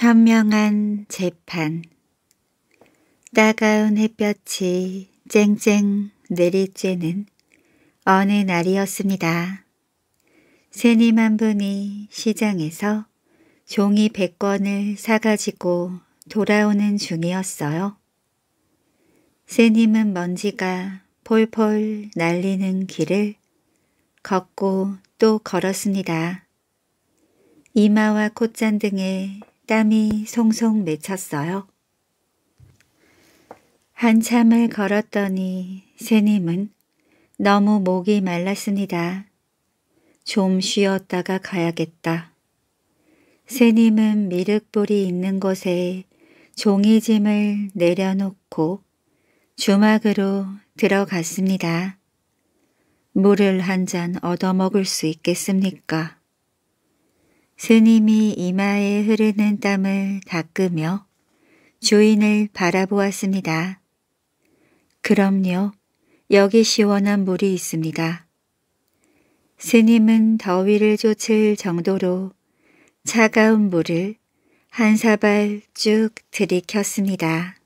현명한 재판 따가운 햇볕이 쨍쨍 내리쬐는 어느 날이었습니다. 새님 한 분이 시장에서 종이 100권을 사가지고 돌아오는 중이었어요. 새님은 먼지가 폴폴 날리는 길을 걷고 또 걸었습니다. 이마와 콧잔 등에 땀이 송송 맺혔어요. 한참을 걸었더니 새님은 너무 목이 말랐습니다. 좀 쉬었다가 가야겠다. 새님은 미륵불이 있는 곳에 종이짐을 내려놓고 주막으로 들어갔습니다. 물을 한 잔 얻어먹을 수 있겠습니까? 스님이 이마에 흐르는 땀을 닦으며 주인을 바라보았습니다. 그럼요. 여기 시원한 물이 있습니다. 스님은 더위를 쫓을 정도로 차가운 물을 한 사발 쭉 들이켰습니다.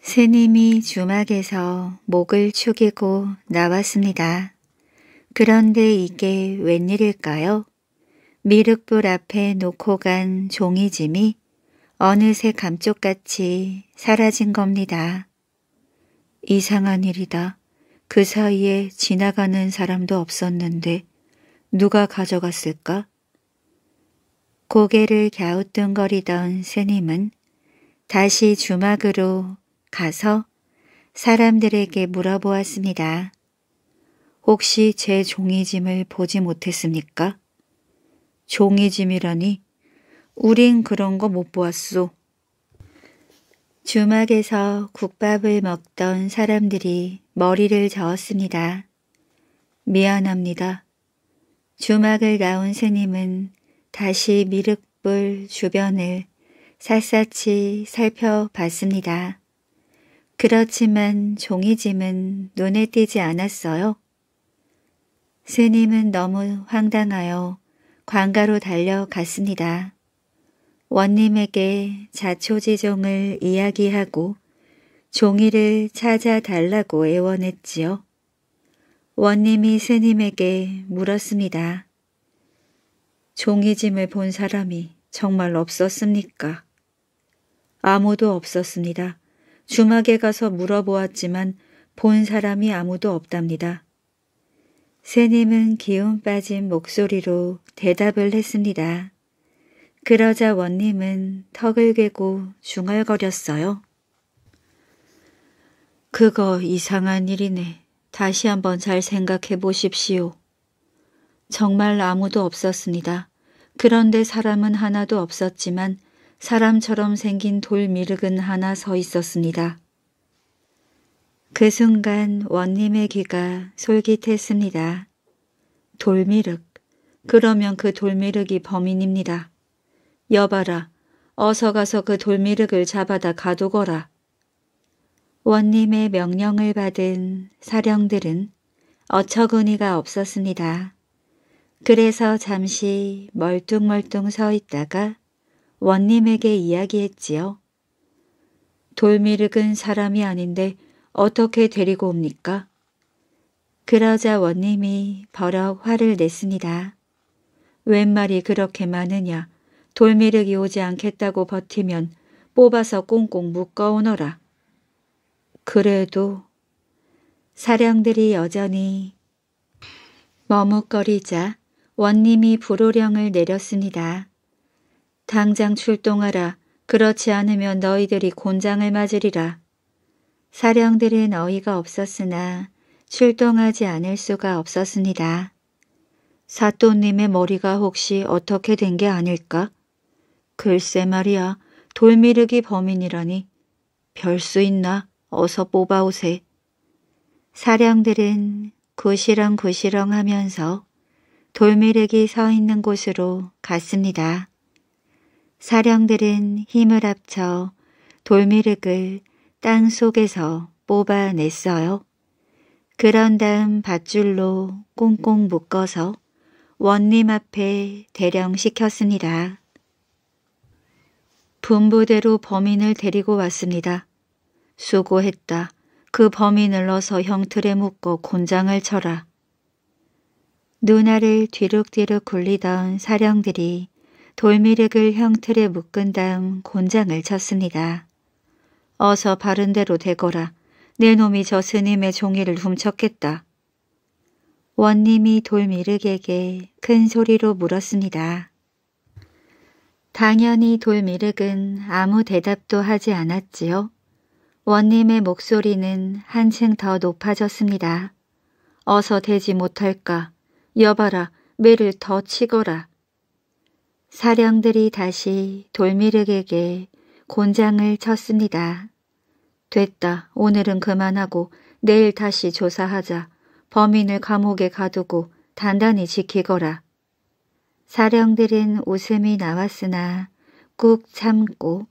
스님이 주막에서 목을 축이고 나왔습니다. 그런데 이게 웬일일까요? 미륵불 앞에 놓고 간 종이짐이 어느새 감쪽같이 사라진 겁니다. 이상한 일이다. 그 사이에 지나가는 사람도 없었는데 누가 가져갔을까? 고개를 갸우뚱거리던 스님은 다시 주막으로 가서 사람들에게 물어보았습니다. 혹시 제 종이짐을 보지 못했습니까? 종이짐이라니 우린 그런 거 못 보았소. 주막에서 국밥을 먹던 사람들이 머리를 저었습니다. 미안합니다. 주막을 나온 스님은 다시 미륵불 주변을 샅샅이 살펴봤습니다. 그렇지만 종이짐은 눈에 띄지 않았어요. 스님은 너무 황당하여 광가로 달려갔습니다. 원님에게 자초지종을 이야기하고 종이를 찾아달라고 애원했지요. 원님이 스님에게 물었습니다. 종이짐을 본 사람이 정말 없었습니까? 아무도 없었습니다. 주막에 가서 물어보았지만 본 사람이 아무도 없답니다. 새님은 기운 빠진 목소리로 대답을 했습니다. 그러자 원님은 턱을 괴고 중얼거렸어요. 그거 이상한 일이네. 다시 한번 잘 생각해 보십시오. 정말 아무도 없었습니다. 그런데 사람은 하나도 없었지만 사람처럼 생긴 돌 미륵은 하나 서 있었습니다. 그 순간 원님의 귀가 솔깃했습니다. 돌미륵. 그러면 그 돌미륵이 범인입니다. 여봐라. 어서 가서 그 돌미륵을 잡아다 가두거라. 원님의 명령을 받은 사령들은 어처구니가 없었습니다. 그래서 잠시 멀뚱멀뚱 서 있다가 원님에게 이야기했지요. 돌미륵은 사람이 아닌데 어떻게 데리고 옵니까? 그러자 원님이 버럭 화를 냈습니다. 웬 말이 그렇게 많으냐. 돌미륵이 오지 않겠다고 버티면 뽑아서 꽁꽁 묶어오너라. 그래도 사령들이 여전히 머뭇거리자 원님이 불호령을 내렸습니다. 당장 출동하라. 그렇지 않으면 너희들이 곤장을 맞으리라. 사령들은 어이가 없었으나 출동하지 않을 수가 없었습니다. 사또님의 머리가 혹시 어떻게 된 게 아닐까? 글쎄 말이야, 돌미르기 범인이라니. 별 수 있나? 어서 뽑아오세. 사령들은 구시렁구시렁 하면서 돌미르기 서 있는 곳으로 갔습니다. 사령들은 힘을 합쳐 돌미륵을 땅 속에서 뽑아냈어요. 그런 다음 밧줄로 꽁꽁 묶어서 원님 앞에 대령시켰습니다. 분부대로 범인을 데리고 왔습니다. 수고했다. 그 범인을 넣어서 형틀에 묶어 곤장을 쳐라. 누나를 뒤룩뒤룩 굴리던 사령들이 돌미륵을 형틀에 묶은 다음 곤장을 쳤습니다. 어서 바른 대로 되거라. 내 놈이 저 스님의 종이를 훔쳤겠다. 원님이 돌미륵에게 큰 소리로 물었습니다. 당연히 돌미륵은 아무 대답도 하지 않았지요. 원님의 목소리는 한층 더 높아졌습니다. 어서 되지 못할까. 여봐라, 매를 더 치거라. 사령들이 다시 돌미륵에게 곤장을 쳤습니다. 됐다. 오늘은 그만하고 내일 다시 조사하자. 범인을 감옥에 가두고 단단히 지키거라. 사령들은 웃음이 나왔으나 꾹 참고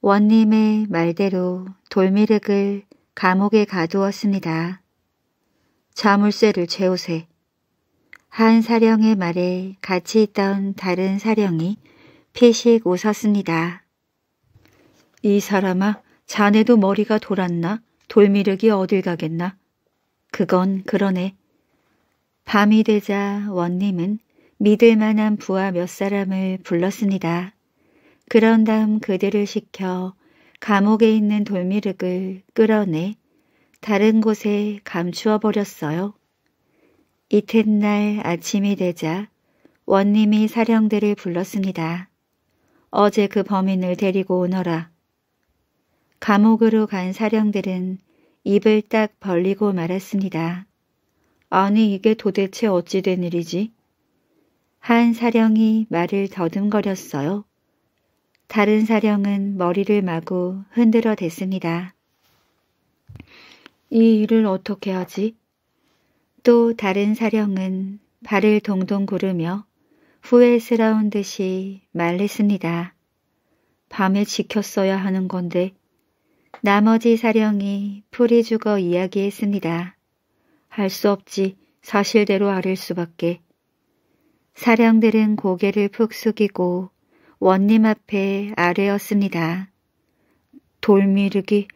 원님의 말대로 돌미륵을 감옥에 가두었습니다. 자물쇠를 채우세한 사령의 말에 같이 있던 다른 사령이 피식 웃었습니다. 이 사람아 자네도 머리가 돌았나? 돌미륵이 어딜 가겠나? 그건 그러네. 밤이 되자 원님은 믿을 만한 부하 몇 사람을 불렀습니다. 그런 다음 그들을 시켜 감옥에 있는 돌미륵을 끌어내 다른 곳에 감추어 버렸어요. 이튿날 아침이 되자 원님이 사령대를 불렀습니다. 어제 그 범인을 데리고 오너라. 감옥으로 간 사령들은 입을 딱 벌리고 말았습니다. 아니 이게 도대체 어찌 된 일이지? 한 사령이 말을 더듬거렸어요. 다른 사령은 머리를 마구 흔들어 댔습니다. 이 일을 어떻게 하지? 또 다른 사령은 발을 동동 구르며 후회스러운 듯이 말했습니다. 밤에 지켰어야 하는 건데 나머지 사령이 풀이 죽어 이야기했습니다. 할 수 없지 사실대로 아릴 수밖에. 사령들은 고개를 푹 숙이고 원님 앞에 아뢰었습니다. 돌미르기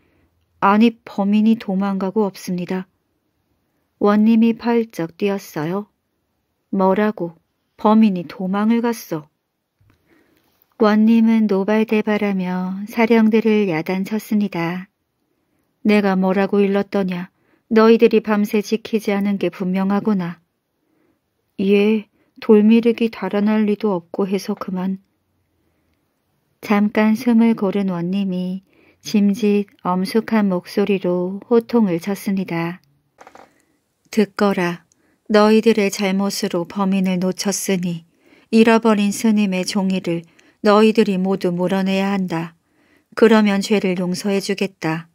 아니 범인이 도망가고 없습니다. 원님이 펄쩍 뛰었어요. 뭐라고 범인이 도망을 갔어. 원님은 노발대발하며 사령들을 야단쳤습니다. 내가 뭐라고 일렀더냐. 너희들이 밤새 지키지 않은 게 분명하구나. 예, 돌미륵이 달아날 리도 없고 해서 그만. 잠깐 숨을 고른 원님이 짐짓 엄숙한 목소리로 호통을 쳤습니다. 듣거라. 너희들의 잘못으로 범인을 놓쳤으니 잃어버린 스님의 종이를 너희들이 모두 물어내야 한다. 그러면 죄를 용서해 주겠다.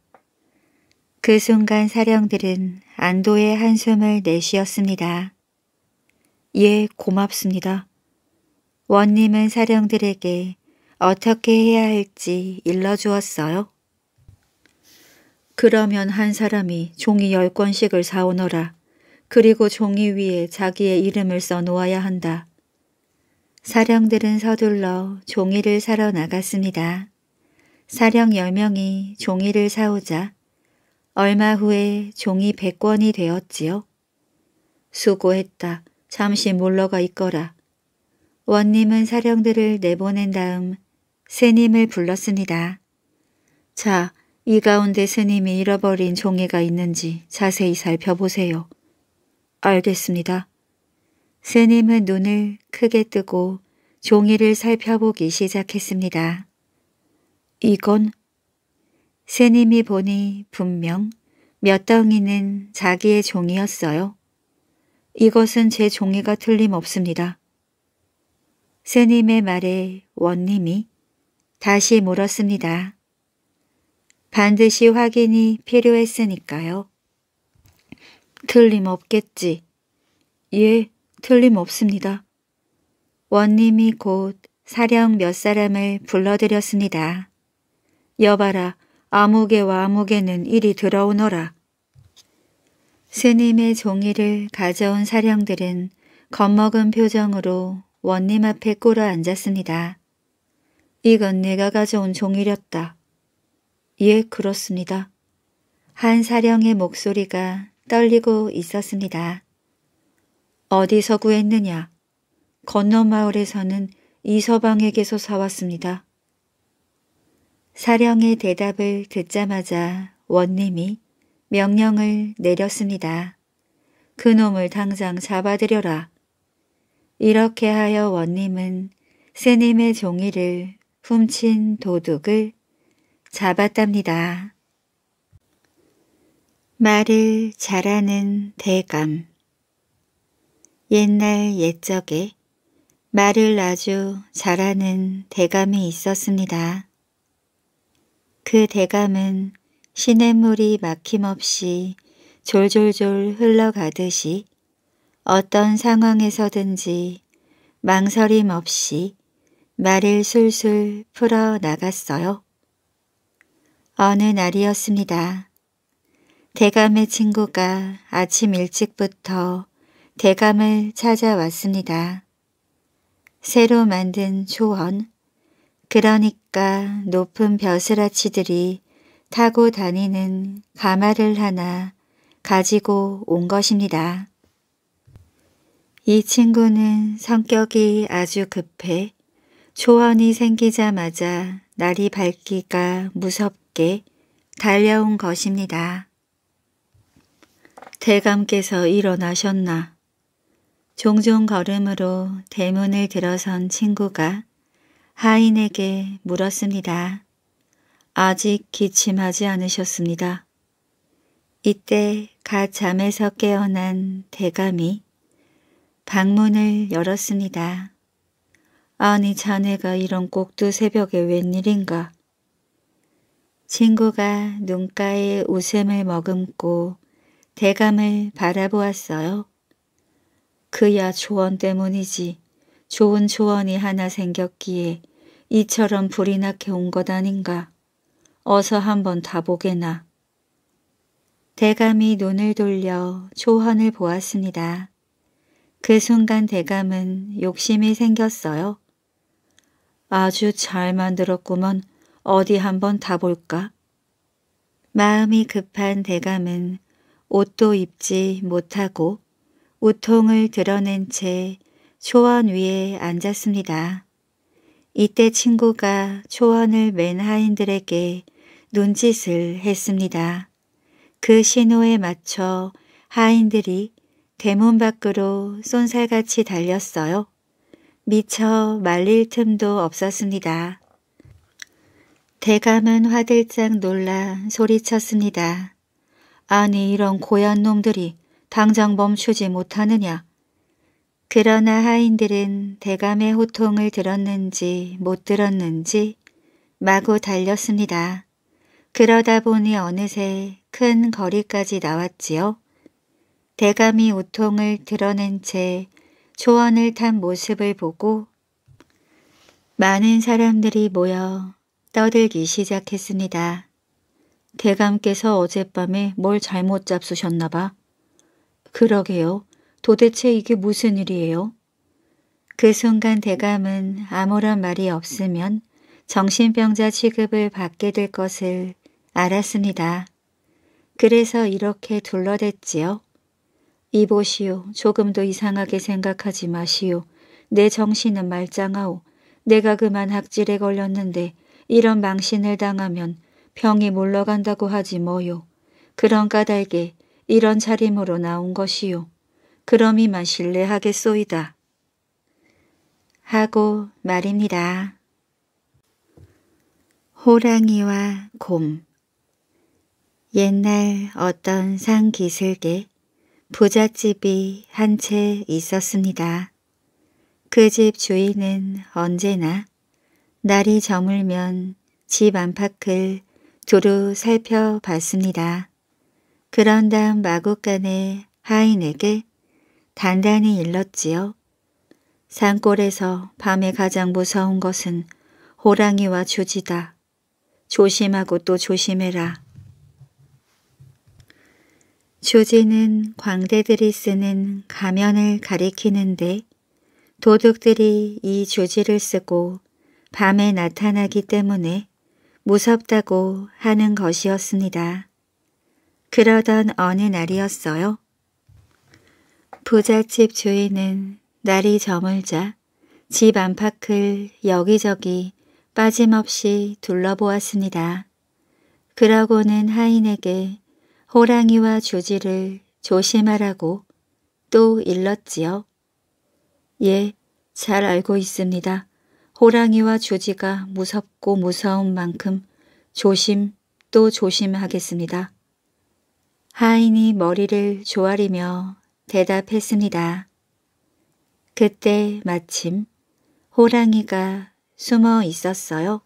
그 순간 사령들은 안도의 한숨을 내쉬었습니다. 예, 고맙습니다. 원님은 사령들에게 어떻게 해야 할지 일러주었어요. 그러면 한 사람이 종이 열권씩을 사오너라. 그리고 종이 위에 자기의 이름을 써놓아야 한다. 사령들은 서둘러 종이를 사러 나갔습니다. 사령 10명이 종이를 사오자 얼마 후에 종이 100권이 되었지요. 수고했다. 잠시 물러가 있거라. 원님은 사령들을 내보낸 다음 스님을 불렀습니다. 자, 이 가운데 스님이 잃어버린 종이가 있는지 자세히 살펴보세요. 알겠습니다. 스님은 눈을 크게 뜨고 종이를 살펴보기 시작했습니다. 이건 스님이 보니 분명 몇 덩이는 자기의 종이였어요 이것은 제 종이가 틀림없습니다. 스님의 말에 원님이 다시 물었습니다. 반드시 확인이 필요했으니까요. 틀림없겠지. 예, 틀림없습니다. 원님이 곧 사령 몇 사람을 불러들였습니다. 여봐라, 암무개와 아무개는 이리 들어오너라. 스님의 종이를 가져온 사령들은 겁먹은 표정으로 원님 앞에 꿇어 앉았습니다. 이건 내가 가져온 종이렸다. 예, 그렇습니다. 한 사령의 목소리가 떨리고 있었습니다. 어디서 구했느냐? 건너 마을에 서는 이서방에게서 사왔습니다. 사령의 대답을 듣자마자 원님이 명령을 내렸습니다. 그놈을 당장 잡아들여라. 이렇게 하여 원님은 스님의 종이를 훔친 도둑을 잡았답니다. 말을 잘하는 대감 옛날 옛적에 말을 아주 잘하는 대감이 있었습니다. 그 대감은 시냇물이 막힘없이 졸졸졸 흘러가듯이 어떤 상황에서든지 망설임 없이 말을 술술 풀어 나갔어요. 어느 날이었습니다. 대감의 친구가 아침 일찍부터 대감을 찾아왔습니다. 새로 만든 초원, 그러니까 높은 벼슬아치들이 타고 다니는 가마를 하나 가지고 온 것입니다. 이 친구는 성격이 아주 급해 초원이 생기자마자 날이 밝기가 무섭게 달려온 것입니다. 대감께서 일어나셨나 종종 걸음으로 대문을 들어선 친구가 하인에게 물었습니다. 아직 기침하지 않으셨습니다. 이때 갓 잠에서 깨어난 대감이 방문을 열었습니다. 아니 자네가 이런 꼭두 새벽에 웬일인가? 친구가 눈가에 웃음을 머금고 대감을 바라보았어요. 그야 조언 때문이지. 좋은 조언이 하나 생겼기에 이처럼 불이 나게 온 것 아닌가. 어서 한번 다 보게나. 대감이 눈을 돌려 조헌을 보았습니다. 그 순간 대감은 욕심이 생겼어요. 아주 잘 만들었구먼 어디 한번 다 볼까? 마음이 급한 대감은 옷도 입지 못하고 우통을 드러낸 채 초원 위에 앉았습니다. 이때 친구가 초원을 맨 하인들에게 눈짓을 했습니다. 그 신호에 맞춰 하인들이 대문 밖으로 쏜살같이 달렸어요. 미처 말릴 틈도 없었습니다. 대감은 화들짝 놀라 소리쳤습니다. 아니 이런 고얀 놈들이 방장 멈추지 못하느냐. 그러나 하인들은 대감의 호통을 들었는지 못 들었는지 마구 달렸습니다. 그러다 보니 어느새 큰 거리까지 나왔지요. 대감이 우통을 드러낸 채초원을탄 모습을 보고 많은 사람들이 모여 떠들기 시작했습니다. 대감께서 어젯밤에 뭘 잘못 잡수셨나 봐. 그러게요. 도대체 이게 무슨 일이에요? 그 순간 대감은 아무런 말이 없으면 정신병자 취급을 받게 될 것을 알았습니다. 그래서 이렇게 둘러댔지요. 이보시오. 조금도 이상하게 생각하지 마시오. 내 정신은 말짱하오. 내가 그만 학질에 걸렸는데 이런 망신을 당하면 병이 물러간다고 하지 뭐요. 그런 까닭에 이런 차림으로 나온 것이요. 그럼이 만신뢰하겠소이다 하고 말입니다. 호랑이와 곰 옛날 어떤 상기슭에 부잣집이 한 채 있었습니다. 그 집 주인은 언제나 날이 저물면 집 안팎을 두루 살펴봤습니다. 그런 다음 마구간에 하인에게 단단히 일렀지요. 산골에서 밤에 가장 무서운 것은 호랑이와 조지다. 조심하고 또 조심해라. 조지는 광대들이 쓰는 가면을 가리키는데 도둑들이 이 조지를 쓰고 밤에 나타나기 때문에 무섭다고 하는 것이었습니다. 그러던 어느 날이었어요. 부잣집 주인은 날이 저물자 집 안팎을 여기저기 빠짐없이 둘러보았습니다. 그러고는 하인에게 호랑이와 주지를 조심하라고 또 일렀지요. 예, 잘 알고 있습니다. 호랑이와 주지가 무섭고 무서운 만큼 조심 또 조심하겠습니다. 하인이 머리를 조아리며 대답했습니다. 그때 마침 호랑이가 숨어 있었어요.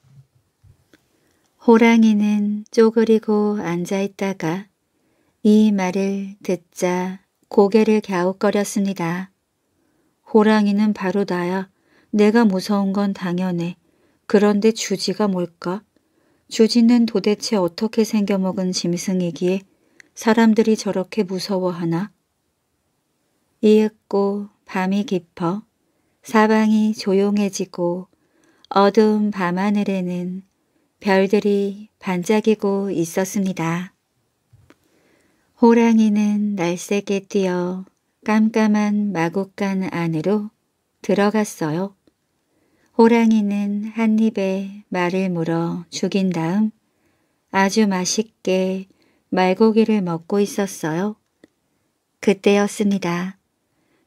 호랑이는 쪼그리고 앉아있다가 이 말을 듣자 고개를 갸웃거렸습니다. 호랑이는 바로 나야. 내가 무서운 건 당연해. 그런데 주지가 뭘까? 주지는 도대체 어떻게 생겨먹은 짐승이기에 사람들이 저렇게 무서워하나? 이윽고 밤이 깊어 사방이 조용해지고 어두운 밤하늘에는 별들이 반짝이고 있었습니다. 호랑이는 날쌔게 뛰어 깜깜한 마구간 안으로 들어갔어요. 호랑이는 한 입에 말을 물어 죽인 다음 아주 맛있게 말고기를 먹고 있었어요. 그때였습니다.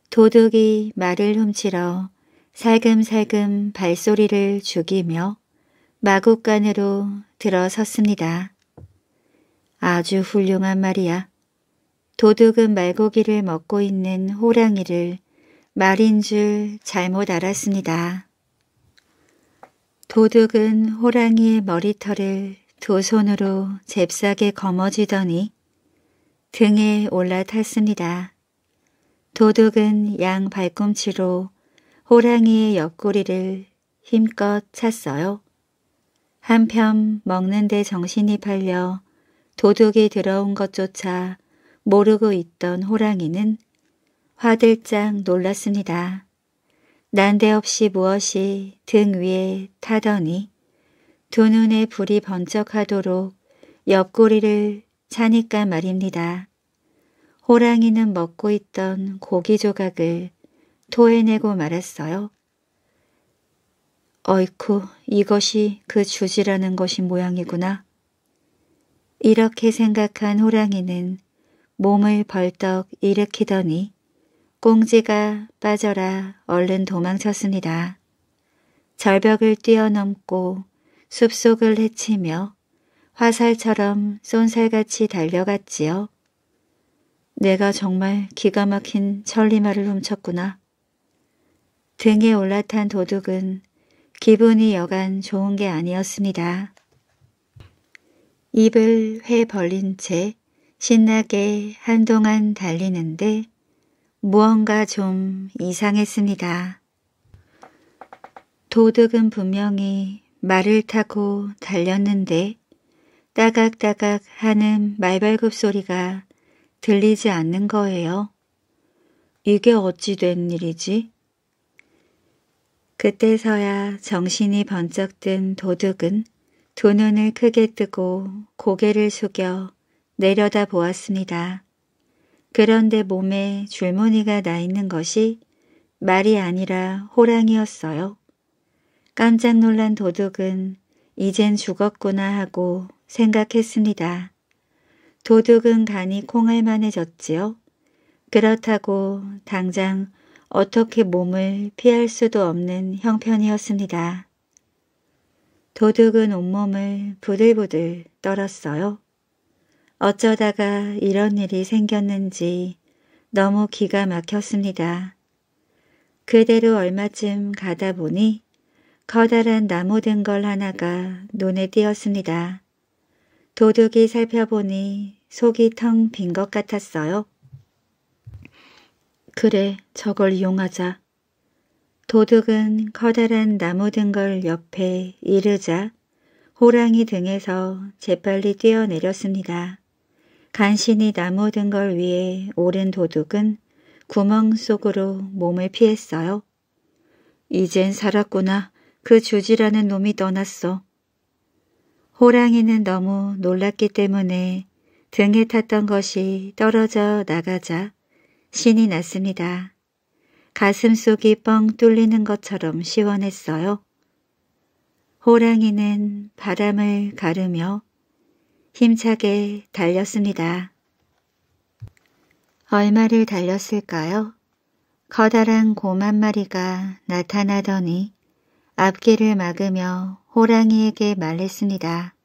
도둑이 말을 훔치러 살금살금 발소리를 죽이며 마구간으로 들어섰습니다. 아주 훌륭한 말이야. 도둑은 말고기를 먹고 있는 호랑이를 말인 줄 잘못 알았습니다. 도둑은 호랑이의 머리털을 두 손으로 잽싸게 거머쥐더니 등에 올라탔습니다. 도둑은 양 발꿈치로 호랑이의 옆구리를 힘껏 찼어요. 한편 먹는데 정신이 팔려 도둑이 들어온 것조차 모르고 있던 호랑이는 화들짝 놀랐습니다. 난데없이 무엇이 등 위에 타더니 두 눈에 불이 번쩍하도록 옆구리를 차니까 말입니다. 호랑이는 먹고 있던 고기 조각을 토해내고 말았어요. 어이쿠, 이것이 그 주지라는 것이 모양이구나. 이렇게 생각한 호랑이는 몸을 벌떡 일으키더니 꽁지가 빠져라 얼른 도망쳤습니다. 절벽을 뛰어넘고 숲속을 헤치며 화살처럼 쏜살같이 달려갔지요. 내가 정말 기가 막힌 천리마를 훔쳤구나. 등에 올라탄 도둑은 기분이 여간 좋은 게 아니었습니다. 입을 회 벌린 채 신나게 한동안 달리는데 무언가 좀 이상했습니다. 도둑은 분명히 말을 타고 달렸는데 따각따각 하는 말발굽 소리가 들리지 않는 거예요. 이게 어찌 된 일이지? 그때서야 정신이 번쩍 든 도둑은 두 눈을 크게 뜨고 고개를 숙여 내려다 보았습니다. 그런데 몸에 줄무늬가 나 있는 것이 말이 아니라 호랑이였어요. 깜짝 놀란 도둑은 이젠 죽었구나 하고 생각했습니다. 도둑은 간이 콩알만해졌지요. 그렇다고 당장 어떻게 몸을 피할 수도 없는 형편이었습니다. 도둑은 온몸을 부들부들 떨었어요. 어쩌다가 이런 일이 생겼는지 너무 기가 막혔습니다. 그대로 얼마쯤 가다 보니 커다란 나무 등걸 하나가 눈에 띄었습니다. 도둑이 살펴보니 속이 텅 빈 것 같았어요. 그래, 저걸 이용하자. 도둑은 커다란 나무 등걸 옆에 이르자 호랑이 등에서 재빨리 뛰어내렸습니다. 간신히 나무 등걸 위에 오른 도둑은 구멍 속으로 몸을 피했어요. 이젠 살았구나. 그 주지라는 놈이 떠났어. 호랑이는 너무 놀랐기 때문에 등에 탔던 것이 떨어져 나가자 신이 났습니다. 가슴속이 뻥 뚫리는 것처럼 시원했어요. 호랑이는 바람을 가르며 힘차게 달렸습니다. 얼마를 달렸을까요? 커다란 곰한 마리가 나타나더니 앞길을 막으며 호랑이에게 말했습니다.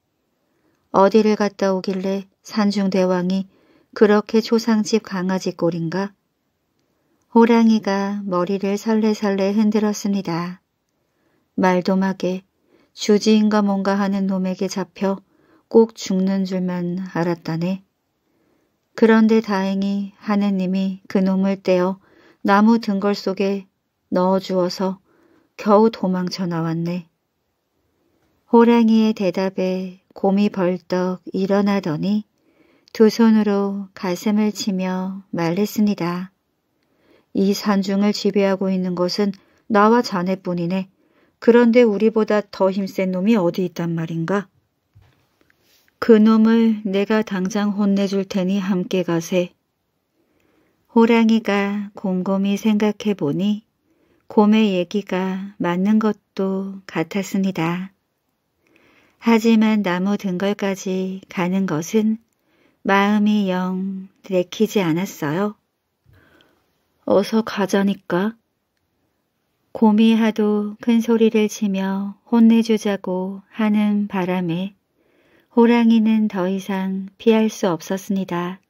어디를 갔다 오길래 산중대왕이 그렇게 초상집 강아지 꼴인가? 호랑이가 머리를 설레설레 흔들었습니다. 말도막에 주지인가 뭔가 하는 놈에게 잡혀 꼭 죽는 줄만 알았다네. 그런데 다행히 하느님이 그놈을 떼어 나무 등걸 속에 넣어주어서 겨우 도망쳐 나왔네. 호랑이의 대답에 곰이 벌떡 일어나더니 두 손으로 가슴을 치며 말했습니다. 이 산중을 지배하고 있는 것은 나와 자네뿐이네. 그런데 우리보다 더 힘센 놈이 어디 있단 말인가? 그 놈을 내가 당장 혼내줄 테니 함께 가세. 호랑이가 곰곰이 생각해보니 곰의 얘기가 맞는 것도 같았습니다. 하지만 나무 등걸까지 가는 것은 마음이 영 내키지 않았어요. 어서 가자니까. 곰이 하도 큰 소리를 치며 혼내주자고 하는 바람에 호랑이는 더 이상 피할 수 없었습니다.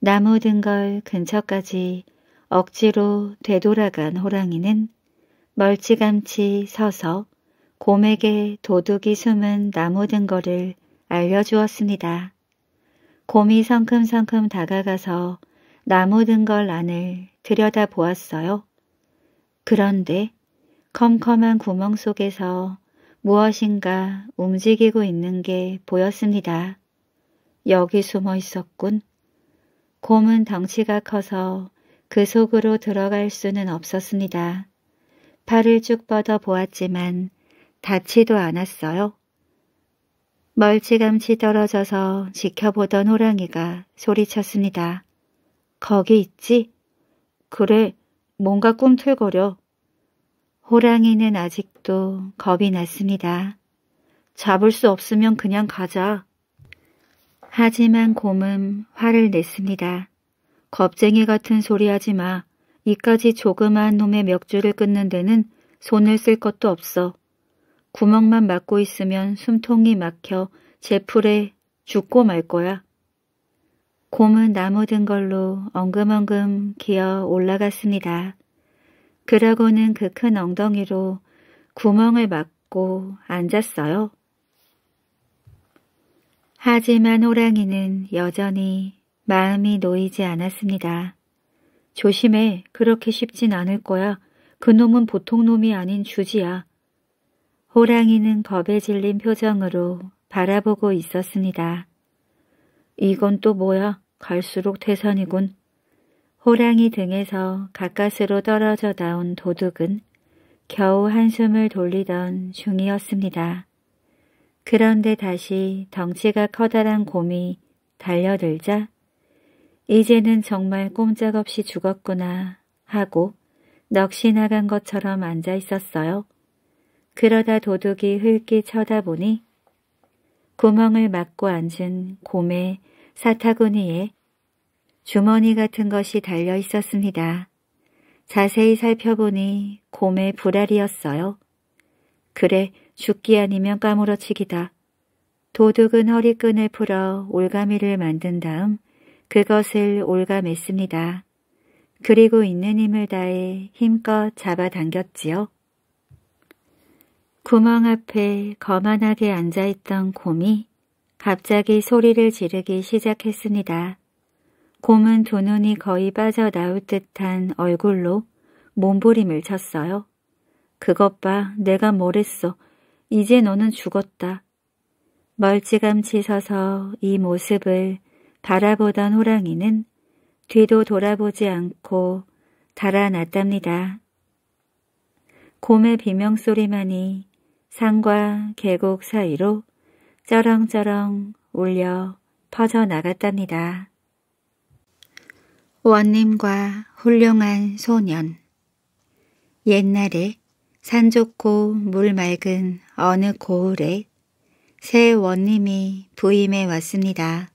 나무 등걸 근처까지 억지로 되돌아간 호랑이는 멀찌감치 서서 곰에게 도둑이 숨은 나무 등거를 알려주었습니다. 곰이 성큼성큼 다가가서 나무 등걸 안을 들여다보았어요. 그런데 컴컴한 구멍 속에서 무엇인가 움직이고 있는 게 보였습니다. 여기 숨어 있었군. 곰은 덩치가 커서 그 속으로 들어갈 수는 없었습니다. 팔을 쭉 뻗어 보았지만 닿지도 않았어요. 멀찌감치 떨어져서 지켜보던 호랑이가 소리쳤습니다. 거기 있지? 그래, 뭔가 꿈틀거려. 호랑이는 아직도 겁이 났습니다. 잡을 수 없으면 그냥 가자. 하지만 곰은 화를 냈습니다. 겁쟁이 같은 소리 하지 마. 이까지 조그마한 놈의 맥주를 끊는 데는 손을 쓸 것도 없어. 구멍만 막고 있으면 숨통이 막혀 제풀에 죽고 말 거야. 곰은 나무 든 걸로 엉금엉금 기어 올라갔습니다. 그러고는 그 큰 엉덩이로 구멍을 막고 앉았어요. 하지만 호랑이는 여전히 마음이 놓이지 않았습니다. 조심해. 그렇게 쉽진 않을 거야. 그놈은 보통 놈이 아닌 주지야. 호랑이는 겁에 질린 표정으로 바라보고 있었습니다. 이건 또 뭐야? 갈수록 태선이군 호랑이 등에서 가까스로 떨어져 나온 도둑은 겨우 한숨을 돌리던 중이었습니다. 그런데 다시 덩치가 커다란 곰이 달려들자 이제는 정말 꼼짝없이 죽었구나 하고 넋이 나간 것처럼 앉아 있었어요. 그러다 도둑이 흘끼 쳐다보니 구멍을 막고 앉은 곰의 사타구니에 주머니 같은 것이 달려 있었습니다. 자세히 살펴보니 곰의 불알이었어요. 그래 죽기 아니면 까무러치기다. 도둑은 허리끈을 풀어 올가미를 만든 다음 그것을 올감했습니다. 그리고 있는 힘을 다해 힘껏 잡아당겼지요. 구멍 앞에 거만하게 앉아있던 곰이 갑자기 소리를 지르기 시작했습니다. 곰은 두 눈이 거의 빠져나올 듯한 얼굴로 몸부림을 쳤어요. 그것 봐, 내가 뭘 했어. 이제 너는 죽었다. 멀찌감치 서서 이 모습을 바라보던 호랑이는 뒤도 돌아보지 않고 달아났답니다. 곰의 비명소리만이 산과 계곡 사이로 쩌렁쩌렁 울려 퍼져나갔답니다. 원님과 훌륭한 소년 옛날에 산 좋고 물 맑은 어느 고을에 새 원님이 부임해 왔습니다.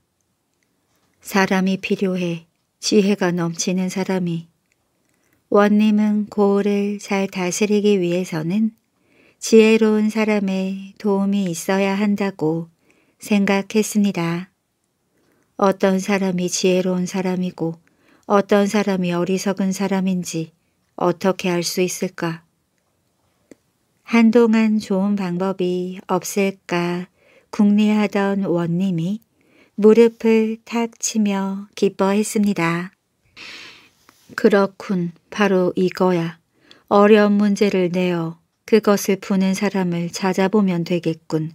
사람이 필요해 지혜가 넘치는 사람이 원님은 고을을 잘 다스리기 위해서는 지혜로운 사람의 도움이 있어야 한다고 생각했습니다. 어떤 사람이 지혜로운 사람이고 어떤 사람이 어리석은 사람인지 어떻게 알 수 있을까? 한동안 좋은 방법이 없을까 궁리하던 원님이 무릎을 탁 치며 기뻐했습니다. 그렇군. 바로 이거야. 어려운 문제를 내어 그것을 푸는 사람을 찾아보면 되겠군.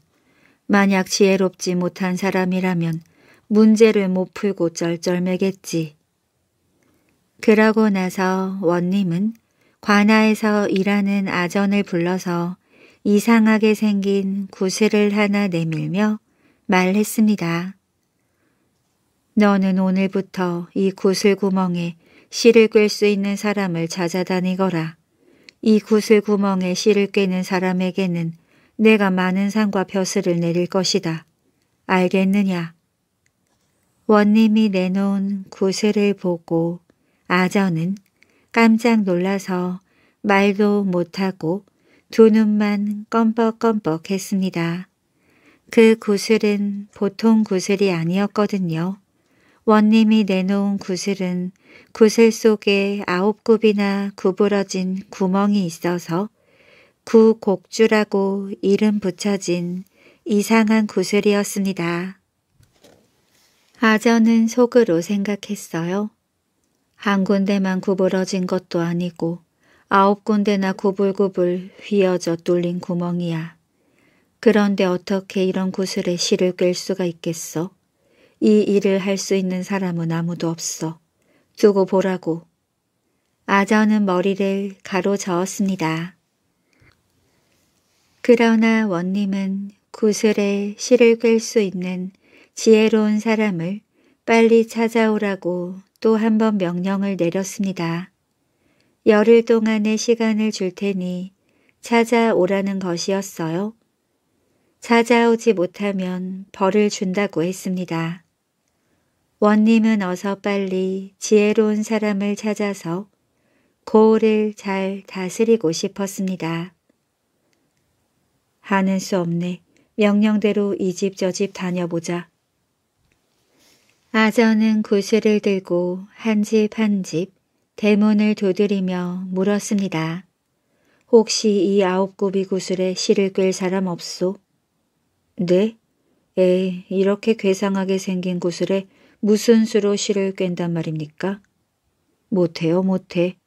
만약 지혜롭지 못한 사람이라면 문제를 못 풀고 쩔쩔매겠지. 그러고 나서 원님은 관아에서 일하는 아전을 불러서 이상하게 생긴 구슬을 하나 내밀며 말했습니다. 너는 오늘부터 이 구슬구멍에 씨를 꿰수 있는 사람을 찾아다니거라. 이 구슬구멍에 씨를 꿰는 사람에게는 내가 많은 상과 벼슬을 내릴 것이다. 알겠느냐? 원님이 내놓은 구슬을 보고 아저는 깜짝 놀라서 말도 못하고 두 눈만 껌뻑껌뻑 했습니다. 그 구슬은 보통 구슬이 아니었거든요. 원님이 내놓은 구슬은 구슬 속에 아홉 굽이나 구부러진 구멍이 있어서 구곡주라고 이름 붙여진 이상한 구슬이었습니다. 아저는 속으로 생각했어요. 한 군데만 구부러진 것도 아니고 아홉 군데나 구불구불 휘어져 뚫린 구멍이야. 그런데 어떻게 이런 구슬에 실을 꿰 수가 있겠어? 이 일을 할 수 있는 사람은 아무도 없어. 두고 보라고. 아저는 머리를 가로저었습니다. 그러나 원님은 구슬에 실을 끌 수 있는 지혜로운 사람을 빨리 찾아오라고 또 한 번 명령을 내렸습니다. 열흘 동안의 시간을 줄 테니 찾아오라는 것이었어요. 찾아오지 못하면 벌을 준다고 했습니다. 원님은 어서 빨리 지혜로운 사람을 찾아서 고을을 잘 다스리고 싶었습니다. 하는 수 없네. 명령대로 이 집 저 집 다녀보자. 아저는 구슬을 들고 한 집 한집 한집 대문을 두드리며 물었습니다. 혹시 이 아홉구비 구슬에 실을 꿰 사람 없소? 네? 에 예, 이렇게 괴상하게 생긴 구슬에 무슨 수로 실을 껜단 말입니까? 못해요 못해.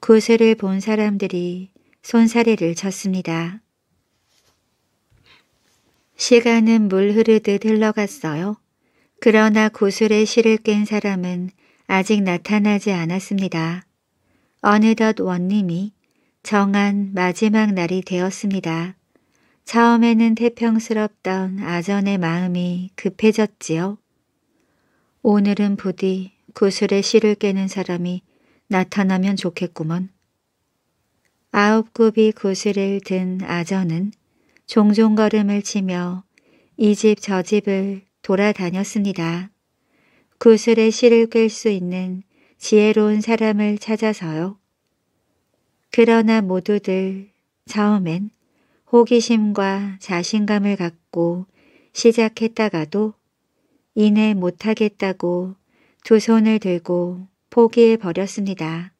고세를 그 본 사람들이 손사래를 쳤습니다. 시간은 물 흐르듯 흘러갔어요. 그러나 구슬에 그 실을 깬 사람은 아직 나타나지 않았습니다. 어느덧 원님이 정한 마지막 날이 되었습니다. 처음에는 태평스럽던 아전의 마음이 급해졌지요. 오늘은 부디 구슬의 실을 깨는 사람이 나타나면 좋겠구먼. 아홉 굽이 구슬을 든 아저는 종종 걸음을 치며 이 집 저 집을 돌아다녔습니다. 구슬의 실을 깰 수 있는 지혜로운 사람을 찾아서요. 그러나 모두들 처음엔 호기심과 자신감을 갖고 시작했다가도 이내 못하겠다고 두 손을 들고 포기해 버렸습니다.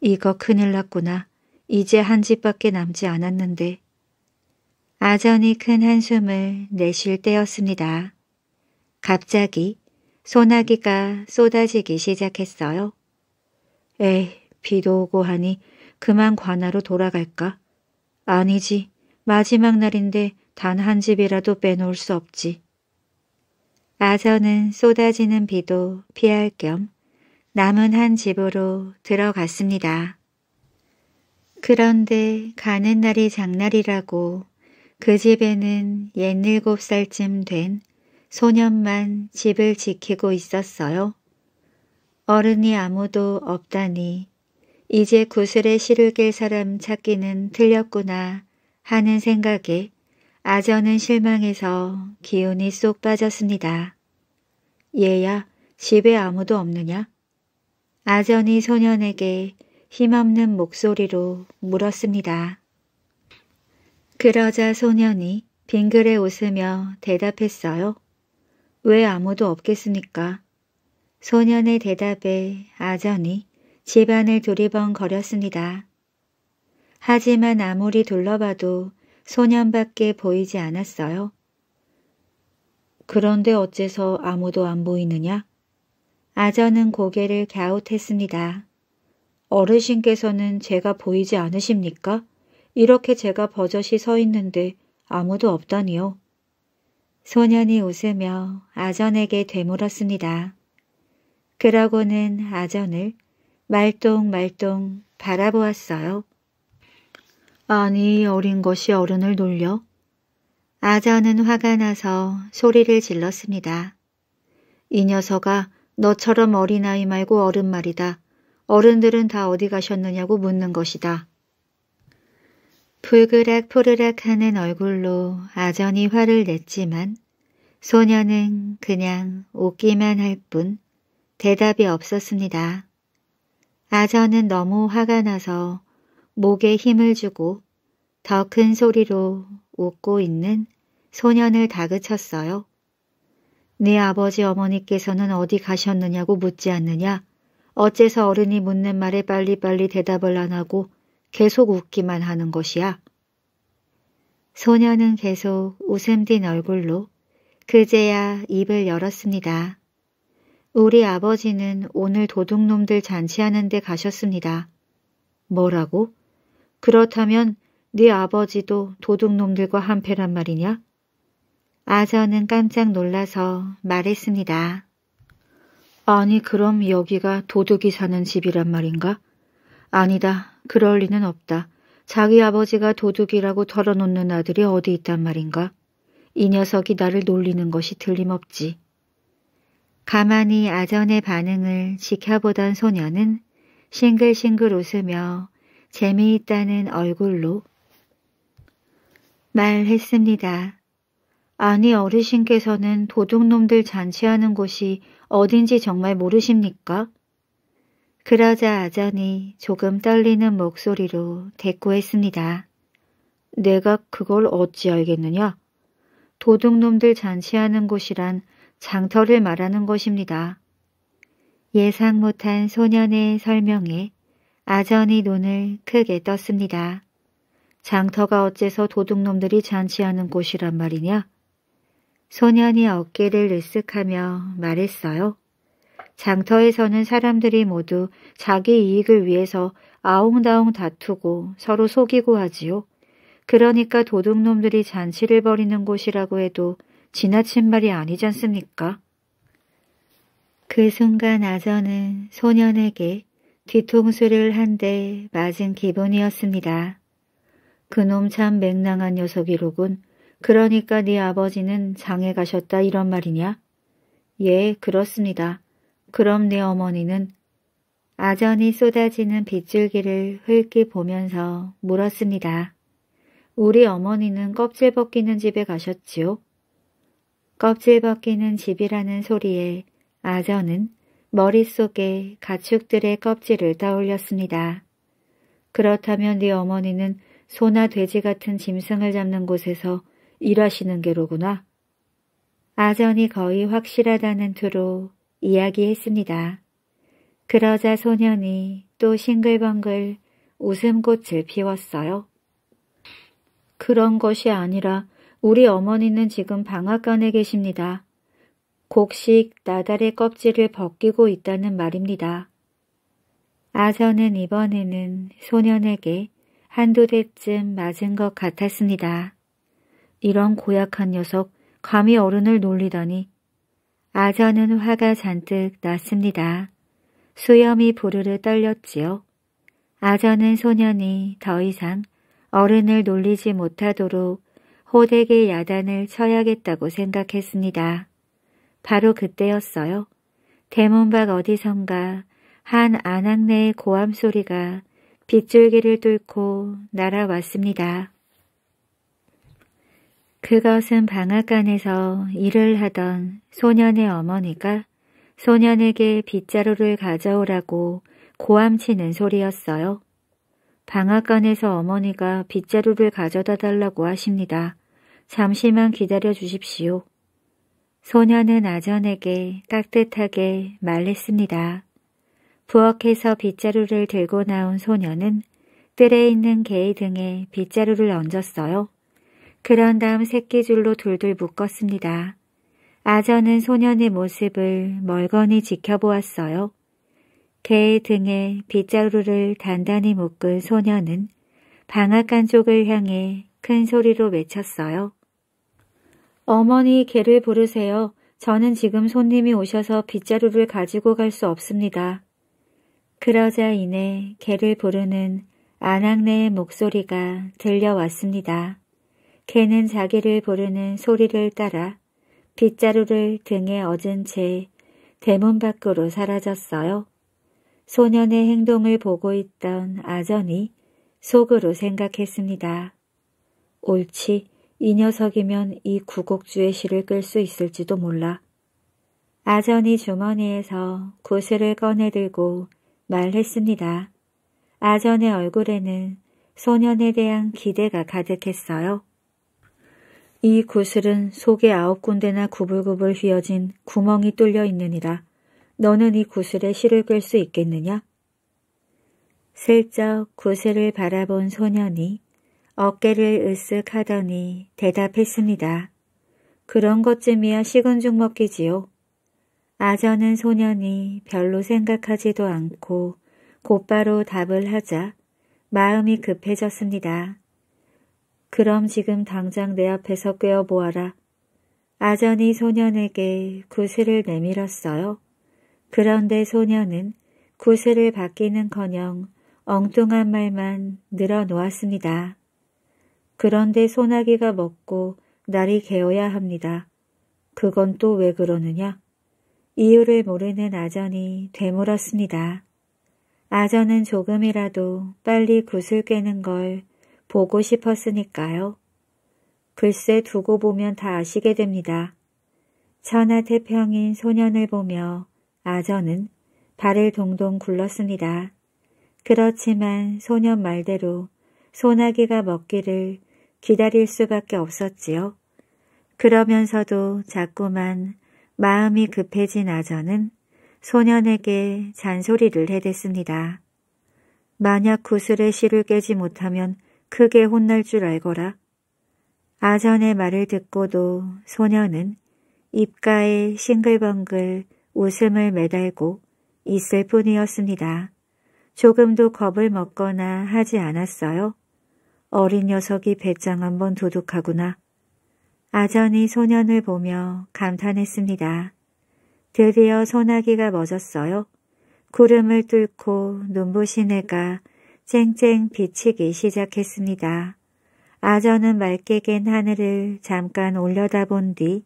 이거 큰일 났구나. 이제 한 집밖에 남지 않았는데. 아전이 큰 한숨을 내쉴 때였습니다. 갑자기 소나기가 쏟아지기 시작했어요. 에이, 비도 오고 하니 그만 관아로 돌아갈까? 아니지, 마지막 날인데 단 한 집이라도 빼놓을 수 없지. 아서는 쏟아지는 비도 피할 겸 남은 한 집으로 들어갔습니다. 그런데 가는 날이 장날이라고 그 집에는 옛일곱 살쯤 된 소년만 집을 지키고 있었어요. 어른이 아무도 없다니 이제 구슬에 실을 깰 사람 찾기는 틀렸구나 하는 생각에 아저는 실망해서 기운이 쏙 빠졌습니다. 얘야, 집에 아무도 없느냐? 아전이 소년에게 힘없는 목소리로 물었습니다. 그러자 소년이 빙그레 웃으며 대답했어요. 왜 아무도 없겠습니까? 소년의 대답에 아전이 집안을 두리번거렸습니다. 하지만 아무리 둘러봐도 소년밖에 보이지 않았어요. 그런데 어째서 아무도 안 보이느냐? 아저는 고개를 갸웃했습니다. 어르신께서는 제가 보이지 않으십니까? 이렇게 제가 버젓이 서 있는데 아무도 없다니요. 소년이 웃으며 아전에게 되물었습니다. 그러고는 아전을 말똥말똥 바라보았어요. 아니 어린 것이 어른을 놀려? 아자는 화가 나서 소리를 질렀습니다. 이 녀석아 너처럼 어린아이 말고 어른 말이다. 어른들은 다 어디 가셨느냐고 묻는 것이다. 불그락 푸르락 하는 얼굴로 아전이 화를 냈지만 소녀는 그냥 웃기만 할 뿐 대답이 없었습니다. 아전은 너무 화가 나서 목에 힘을 주고 더 큰 소리로 웃고 있는 소년을 다그쳤어요. 네 아버지 어머니께서는 어디 가셨느냐고 묻지 않느냐. 어째서 어른이 묻는 말에 빨리빨리 대답을 안 하고 계속 웃기만 하는 것이야. 소년은 계속 웃음 딘 얼굴로 그제야 입을 열었습니다. 우리 아버지는 오늘 도둑놈들 잔치하는 데 가셨습니다. 뭐라고? 그렇다면 네 아버지도 도둑놈들과 한패란 말이냐? 아저는 깜짝 놀라서 말했습니다. 아니 그럼 여기가 도둑이 사는 집이란 말인가? 아니다. 그럴 리는 없다. 자기 아버지가 도둑이라고 털어놓는 아들이 어디 있단 말인가? 이 녀석이 나를 놀리는 것이 틀림없지. 가만히 아전의 반응을 지켜보던 소녀는 싱글싱글 웃으며 재미있다는 얼굴로 말했습니다. 아니 어르신께서는 도둑놈들 잔치하는 곳이 어딘지 정말 모르십니까? 그러자 아전이 조금 떨리는 목소리로 대꾸했습니다. 내가 그걸 어찌 알겠느냐? 도둑놈들 잔치하는 곳이란 장터를 말하는 것입니다. 예상 못한 소년의 설명에 아전이 눈을 크게 떴습니다. 장터가 어째서 도둑놈들이 잔치하는 곳이란 말이냐? 소년이 어깨를 으쓱하며 말했어요. 장터에서는 사람들이 모두 자기 이익을 위해서 아웅다웅 다투고 서로 속이고 하지요. 그러니까 도둑놈들이 잔치를 벌이는 곳이라고 해도 지나친 말이 아니지않습니까그 순간 아전은 소년에게 뒤통수를 한 대 맞은 기분이었습니다. 그놈 참 맹랑한 녀석이로군. 그러니까 네 아버지는 장에 가셨다 이런 말이냐? 예, 그렇습니다. 그럼 네 어머니는 아전이 쏟아지는 빗줄기를 흘기 보면서 물었습니다. 우리 어머니는 껍질 벗기는 집에 가셨지요? 껍질 벗기는 집이라는 소리에 아전은 머릿속에 가축들의 껍질을 떠올렸습니다. 그렇다면 네 어머니는 소나 돼지 같은 짐승을 잡는 곳에서 일하시는 게로구나. 아전이 거의 확실하다는 투로 이야기했습니다. 그러자 소년이 또 싱글벙글 웃음꽃을 피웠어요. 그런 것이 아니라 우리 어머니는 지금 방앗간에 계십니다. 곡식 나달의 껍질을 벗기고 있다는 말입니다. 아서는 이번에는 소년에게 한두 대쯤 맞은 것 같았습니다. 이런 고약한 녀석 감히 어른을 놀리다니 아서는 화가 잔뜩 났습니다. 수염이 부르르 떨렸지요. 아저는 소년이 더 이상 어른을 놀리지 못하도록 호되게 야단을 쳐야겠다고 생각했습니다. 바로 그때였어요. 대문 밖 어디선가 한 안악내의 고함 소리가 빗줄기를 뚫고 날아왔습니다. 그것은 방앗간에서 일을 하던 소년의 어머니가 소년에게 빗자루를 가져오라고 고함치는 소리였어요. 방앗간에서 어머니가 빗자루를 가져다 달라고 하십니다. 잠시만 기다려 주십시오. 소녀는 아전에게 따뜻하게 말했습니다. 부엌에서 빗자루를 들고 나온 소녀는 뜰에 있는 개의 등에 빗자루를 얹었어요. 그런 다음 새끼줄로 둘둘 묶었습니다. 아전은 소년의 모습을 멀거니 지켜보았어요. 개의 등에 빗자루를 단단히 묶은 소년은 방앗간 쪽을 향해 큰 소리로 외쳤어요. 어머니 개를 부르세요. 저는 지금 손님이 오셔서 빗자루를 가지고 갈 수 없습니다. 그러자 이내 개를 부르는 아낙네의 목소리가 들려왔습니다. 개는 자기를 부르는 소리를 따라 빗자루를 등에 얻은채 대문 밖으로 사라졌어요. 소년의 행동을 보고 있던 아전이 속으로 생각했습니다. 옳지, 이 녀석이면 이 구곡주의 실을 끌 수 있을지도 몰라. 아전이 주머니에서 구슬을 꺼내들고 말했습니다. 아전의 얼굴에는 소년에 대한 기대가 가득했어요. 이 구슬은 속에 아홉 군데나 구불구불 휘어진 구멍이 뚫려 있느니라. 너는 이 구슬에 실을 끌 수 있겠느냐? 슬쩍 구슬을 바라본 소년이 어깨를 으쓱하더니 대답했습니다. 그런 것쯤이야 식은 죽 먹기지요. 아저는 소년이 별로 생각하지도 않고 곧바로 답을 하자 마음이 급해졌습니다. 그럼 지금 당장 내 앞에서 꿰어보아라. 아전이 소년에게 구슬을 내밀었어요. 그런데 소년은 구슬을 받기는커녕 엉뚱한 말만 늘어놓았습니다. 그런데 소나기가 먹고 날이 개어야 합니다. 그건 또 왜 그러느냐? 이유를 모르는 아전이 되물었습니다. 아전은 조금이라도 빨리 구슬 깨는 걸 보고 싶었으니까요. 글쎄 두고 보면 다 아시게 됩니다. 천하태평인 소년을 보며 아전은 발을 동동 굴렀습니다. 그렇지만 소년 말대로 소나기가 먹기를 기다릴 수밖에 없었지요. 그러면서도 자꾸만 마음이 급해진 아저는 소년에게 잔소리를 해댔습니다. 만약 구슬의 실을 깨지 못하면 크게 혼날 줄 알거라. 아전의 말을 듣고도 소년은 입가에 싱글벙글 웃음을 매달고 있을 뿐이었습니다. 조금도 겁을 먹거나 하지 않았어요. 어린 녀석이 배짱 한번 도둑하구나. 아전이 소년을 보며 감탄했습니다. 드디어 소나기가 멎었어요. 구름을 뚫고 눈부신 해가 쨍쨍 비치기 시작했습니다. 아전은 맑게 갠 하늘을 잠깐 올려다본 뒤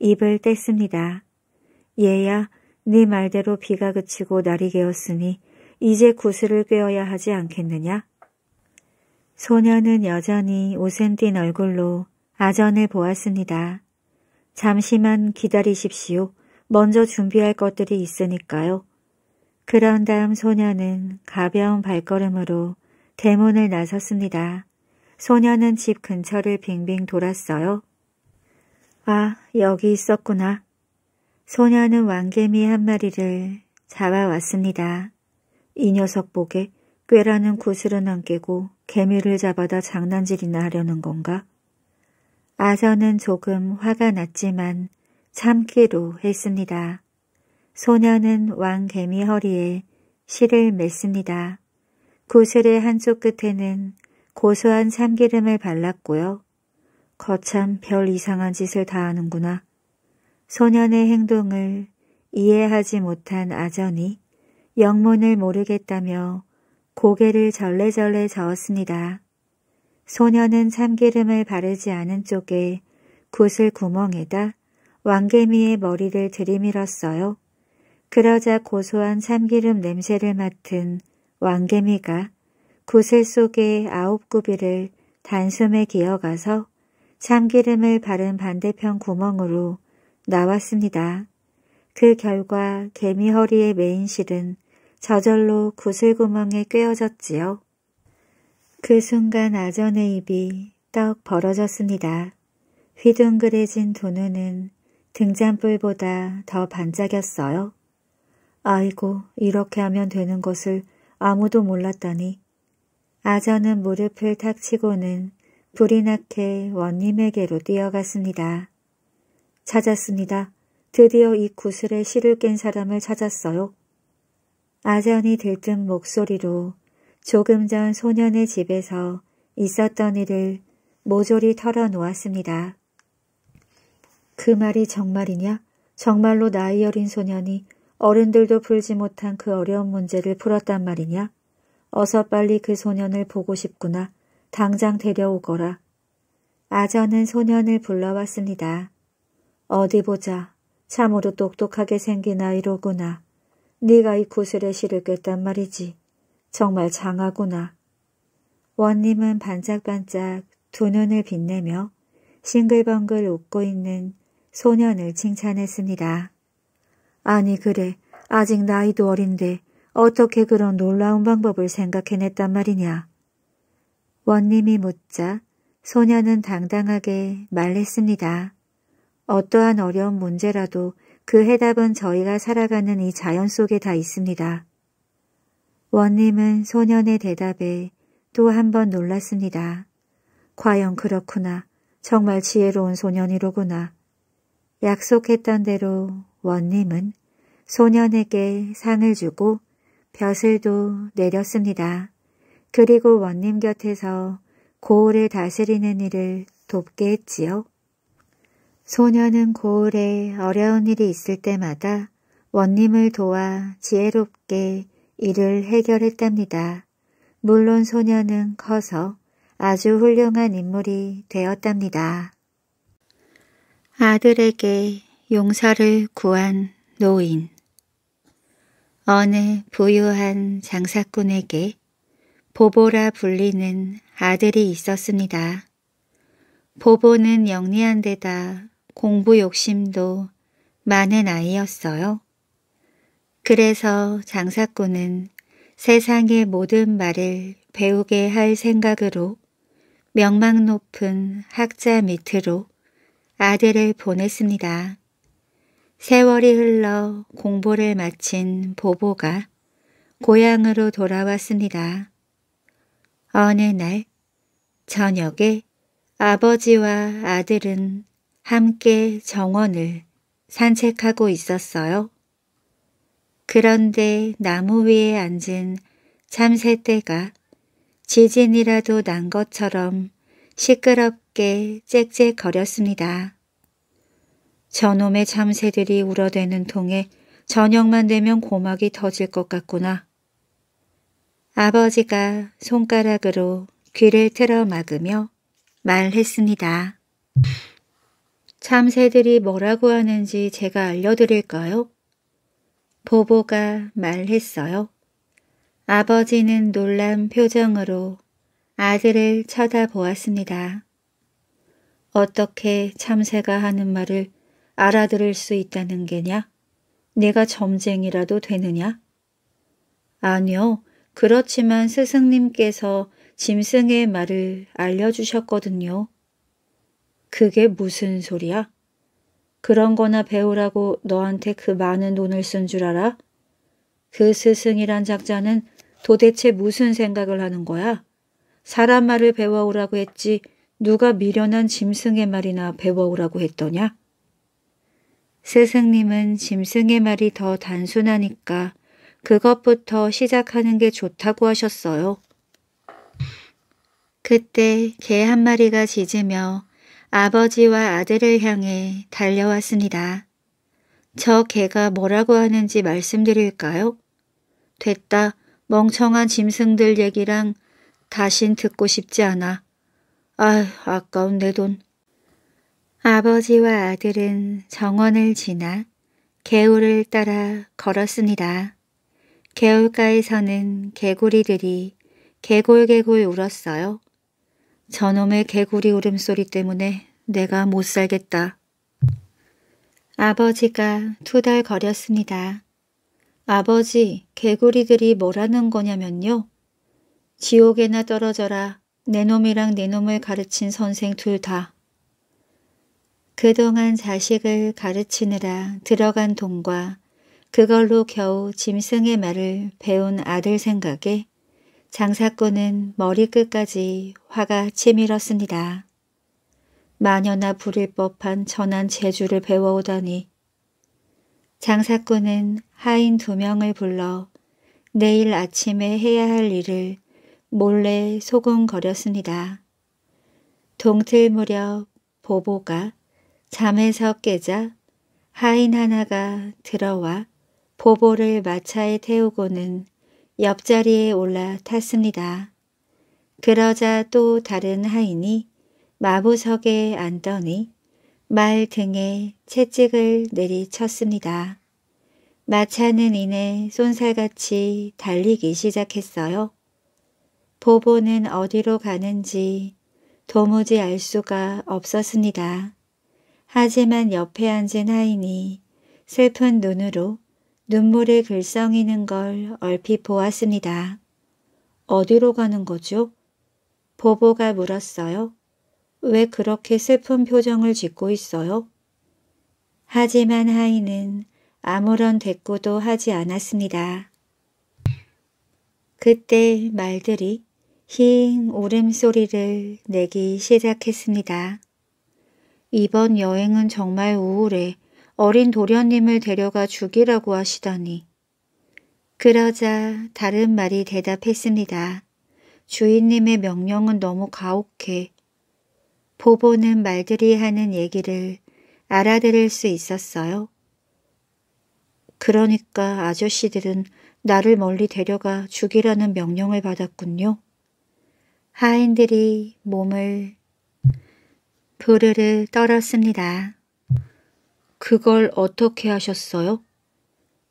입을 뗐습니다. 얘야, 네 말대로 비가 그치고 날이 개었으니 이제 구슬을 꿰어야 하지 않겠느냐? 소녀는 여전히 오센띤 얼굴로 아전을 보았습니다. 잠시만 기다리십시오. 먼저 준비할 것들이 있으니까요. 그런 다음 소녀는 가벼운 발걸음으로 대문을 나섰습니다. 소녀는 집 근처를 빙빙 돌았어요. 아, 여기 있었구나. 소녀는 왕개미 한 마리를 잡아왔습니다. 이 녀석 목에 꾀라는 구슬은 안 깨고 개미를 잡아다 장난질이나 하려는 건가? 아서는 조금 화가 났지만 참기로 했습니다. 소녀는 왕개미 허리에 실을 맸습니다. 구슬의 한쪽 끝에는 고소한 참기름을 발랐고요. 거참 별 이상한 짓을 다 하는구나. 소년의 행동을 이해하지 못한 아전이 영문을 모르겠다며 고개를 절레절레 저었습니다. 소녀는 참기름을 바르지 않은 쪽에 구슬 구멍에다 왕개미의 머리를 들이밀었어요. 그러자 고소한 참기름 냄새를 맡은 왕개미가 구슬 속에 아홉 구비를 단숨에 기어가서 참기름을 바른 반대편 구멍으로 나왔습니다. 그 결과 개미 허리의 메인실은 저절로 구슬구멍에 꿰어졌지요. 그 순간 아전의 입이 떡 벌어졌습니다. 휘둥그레진 두 눈은 등잔불보다 더 반짝였어요. 아이고 이렇게 하면 되는 것을 아무도 몰랐다니. 아전은 무릎을 탁 치고는 불이 나게 원님에게로 뛰어갔습니다. 찾았습니다. 드디어 이 구슬에 실을 깬 사람을 찾았어요. 아전이 들뜬 목소리로 조금 전 소년의 집에서 있었던 일을 모조리 털어놓았습니다. 그 말이 정말이냐? 정말로 나이 어린 소년이 어른들도 풀지 못한 그 어려운 문제를 풀었단 말이냐? 어서 빨리 그 소년을 보고 싶구나. 당장 데려오거라. 아전은 소년을 불러왔습니다. 어디 보자. 참으로 똑똑하게 생긴 아이로구나. 네가 이 구슬에 실을 꿰단 말이지. 정말 장하구나. 원님은 반짝반짝 두 눈을 빛내며 싱글벙글 웃고 있는 소년을 칭찬했습니다. 아니 그래 아직 나이도 어린데 어떻게 그런 놀라운 방법을 생각해냈단 말이냐. 원님이 묻자 소년은 당당하게 말했습니다. 어떠한 어려운 문제라도 그 해답은 저희가 살아가는 이 자연 속에 다 있습니다. 원님은 소년의 대답에 또 한 번 놀랐습니다. 과연 그렇구나. 정말 지혜로운 소년이로구나. 약속했던 대로 원님은 소년에게 상을 주고 벼슬도 내렸습니다. 그리고 원님 곁에서 고을을 다스리는 일을 돕게 했지요. 소녀는 고을에 어려운 일이 있을 때마다 원님을 도와 지혜롭게 일을 해결했답니다. 물론 소녀는 커서 아주 훌륭한 인물이 되었답니다. 아들에게 용서를 구한 노인 어느 부유한 장사꾼에게 보보라 불리는 아들이 있었습니다. 보보는 영리한 데다 공부 욕심도 많은 아이였어요. 그래서 장사꾼은 세상의 모든 말을 배우게 할 생각으로 명망 높은 학자 밑으로 아들을 보냈습니다. 세월이 흘러 공부를 마친 보보가 고향으로 돌아왔습니다. 어느 날 저녁에 아버지와 아들은 함께 정원을 산책하고 있었어요. 그런데 나무 위에 앉은 참새떼가 지진이라도 난 것처럼 시끄럽게 짹짹거렸습니다. 저놈의 참새들이 울어대는 통에 저녁만 되면 고막이 터질 것 같구나. 아버지가 손가락으로 귀를 틀어 막으며 말했습니다. 참새들이 뭐라고 하는지 제가 알려드릴까요? 보보가 말했어요. 아버지는 놀란 표정으로 아들을 쳐다보았습니다. 어떻게 참새가 하는 말을 알아들을 수 있다는 게냐? 내가 점쟁이라도 되느냐? 아니요. 그렇지만 스승님께서 짐승의 말을 알려주셨거든요. 그게 무슨 소리야? 그런 거나 배우라고 너한테 그 많은 돈을 쓴 줄 알아? 그 스승이란 작자는 도대체 무슨 생각을 하는 거야? 사람 말을 배워오라고 했지 누가 미련한 짐승의 말이나 배워오라고 했더냐? 스승님은 짐승의 말이 더 단순하니까 그것부터 시작하는 게 좋다고 하셨어요. 그때 개 한 마리가 짖으며 아버지와 아들을 향해 달려왔습니다. 저 개가 뭐라고 하는지 말씀드릴까요? 됐다. 멍청한 짐승들 얘기랑 다신 듣고 싶지 않아. 아휴 아까운 내 돈. 아버지와 아들은 정원을 지나 개울을 따라 걸었습니다. 개울가에서는 개구리들이 개골개골 울었어요. 저놈의 개구리 울음소리 때문에 내가 못 살겠다. 아버지가 투덜거렸습니다. 아버지, 개구리들이 뭐라는 거냐면요. 지옥에나 떨어져라. 내 놈이랑 내 네 놈을 가르친 선생 둘 다. 그동안 자식을 가르치느라 들어간 돈과 그걸로 겨우 짐승의 말을 배운 아들 생각에 장사꾼은 머리끝까지 화가 치밀었습니다. 마녀나 부릴 법한 전한 재주를 배워오더니 장사꾼은 하인 두 명을 불러 내일 아침에 해야 할 일을 몰래 소곤거렸습니다. 동틀 무렵 보보가 잠에서 깨자 하인 하나가 들어와 보보를 마차에 태우고는 옆자리에 올라탔습니다. 그러자 또 다른 하인이 마부석에 앉더니 말 등에 채찍을 내리쳤습니다. 마차는 이내 손살같이 달리기 시작했어요. 보보는 어디로 가는지 도무지 알 수가 없었습니다. 하지만 옆에 앉은 하인이 슬픈 눈으로 눈물이 글썽이는 걸 얼핏 보았습니다. 어디로 가는 거죠? 보보가 물었어요. 왜 그렇게 슬픈 표정을 짓고 있어요? 하지만 하이는 아무런 대꾸도 하지 않았습니다. 그때 말들이 힝 울음소리를 내기 시작했습니다. 이번 여행은 정말 우울해. 어린 도련님을 데려가 죽이라고 하시다니. 그러자 다른 말이 대답했습니다. 주인님의 명령은 너무 가혹해. 보보는 말들이 하는 얘기를 알아들을 수 있었어요. 그러니까 아저씨들은 나를 멀리 데려가 죽이라는 명령을 받았군요. 하인들이 몸을 부르르 떨었습니다. 그걸 어떻게 하셨어요?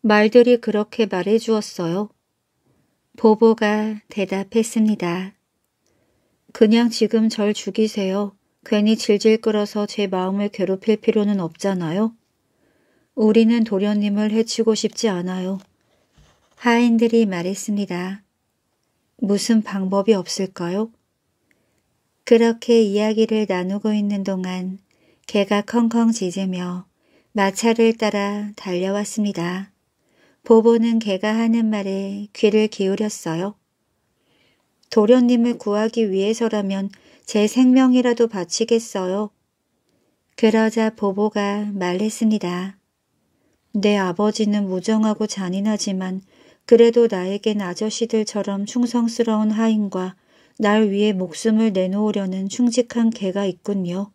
말들이 그렇게 말해 주었어요. 보보가 대답했습니다. 그냥 지금 절 죽이세요. 괜히 질질 끌어서 제 마음을 괴롭힐 필요는 없잖아요. 우리는 도련님을 해치고 싶지 않아요. 하인들이 말했습니다. 무슨 방법이 없을까요? 그렇게 이야기를 나누고 있는 동안 개가 컹컹 짖으며 마차를 따라 달려왔습니다. 보보는 개가 하는 말에 귀를 기울였어요. 도련님을 구하기 위해서라면 제 생명이라도 바치겠어요. 그러자 보보가 말했습니다. 내 아버지는 무정하고 잔인하지만 그래도 나에겐 아저씨들처럼 충성스러운 하인과 날 위해 목숨을 내놓으려는 충직한 개가 있군요.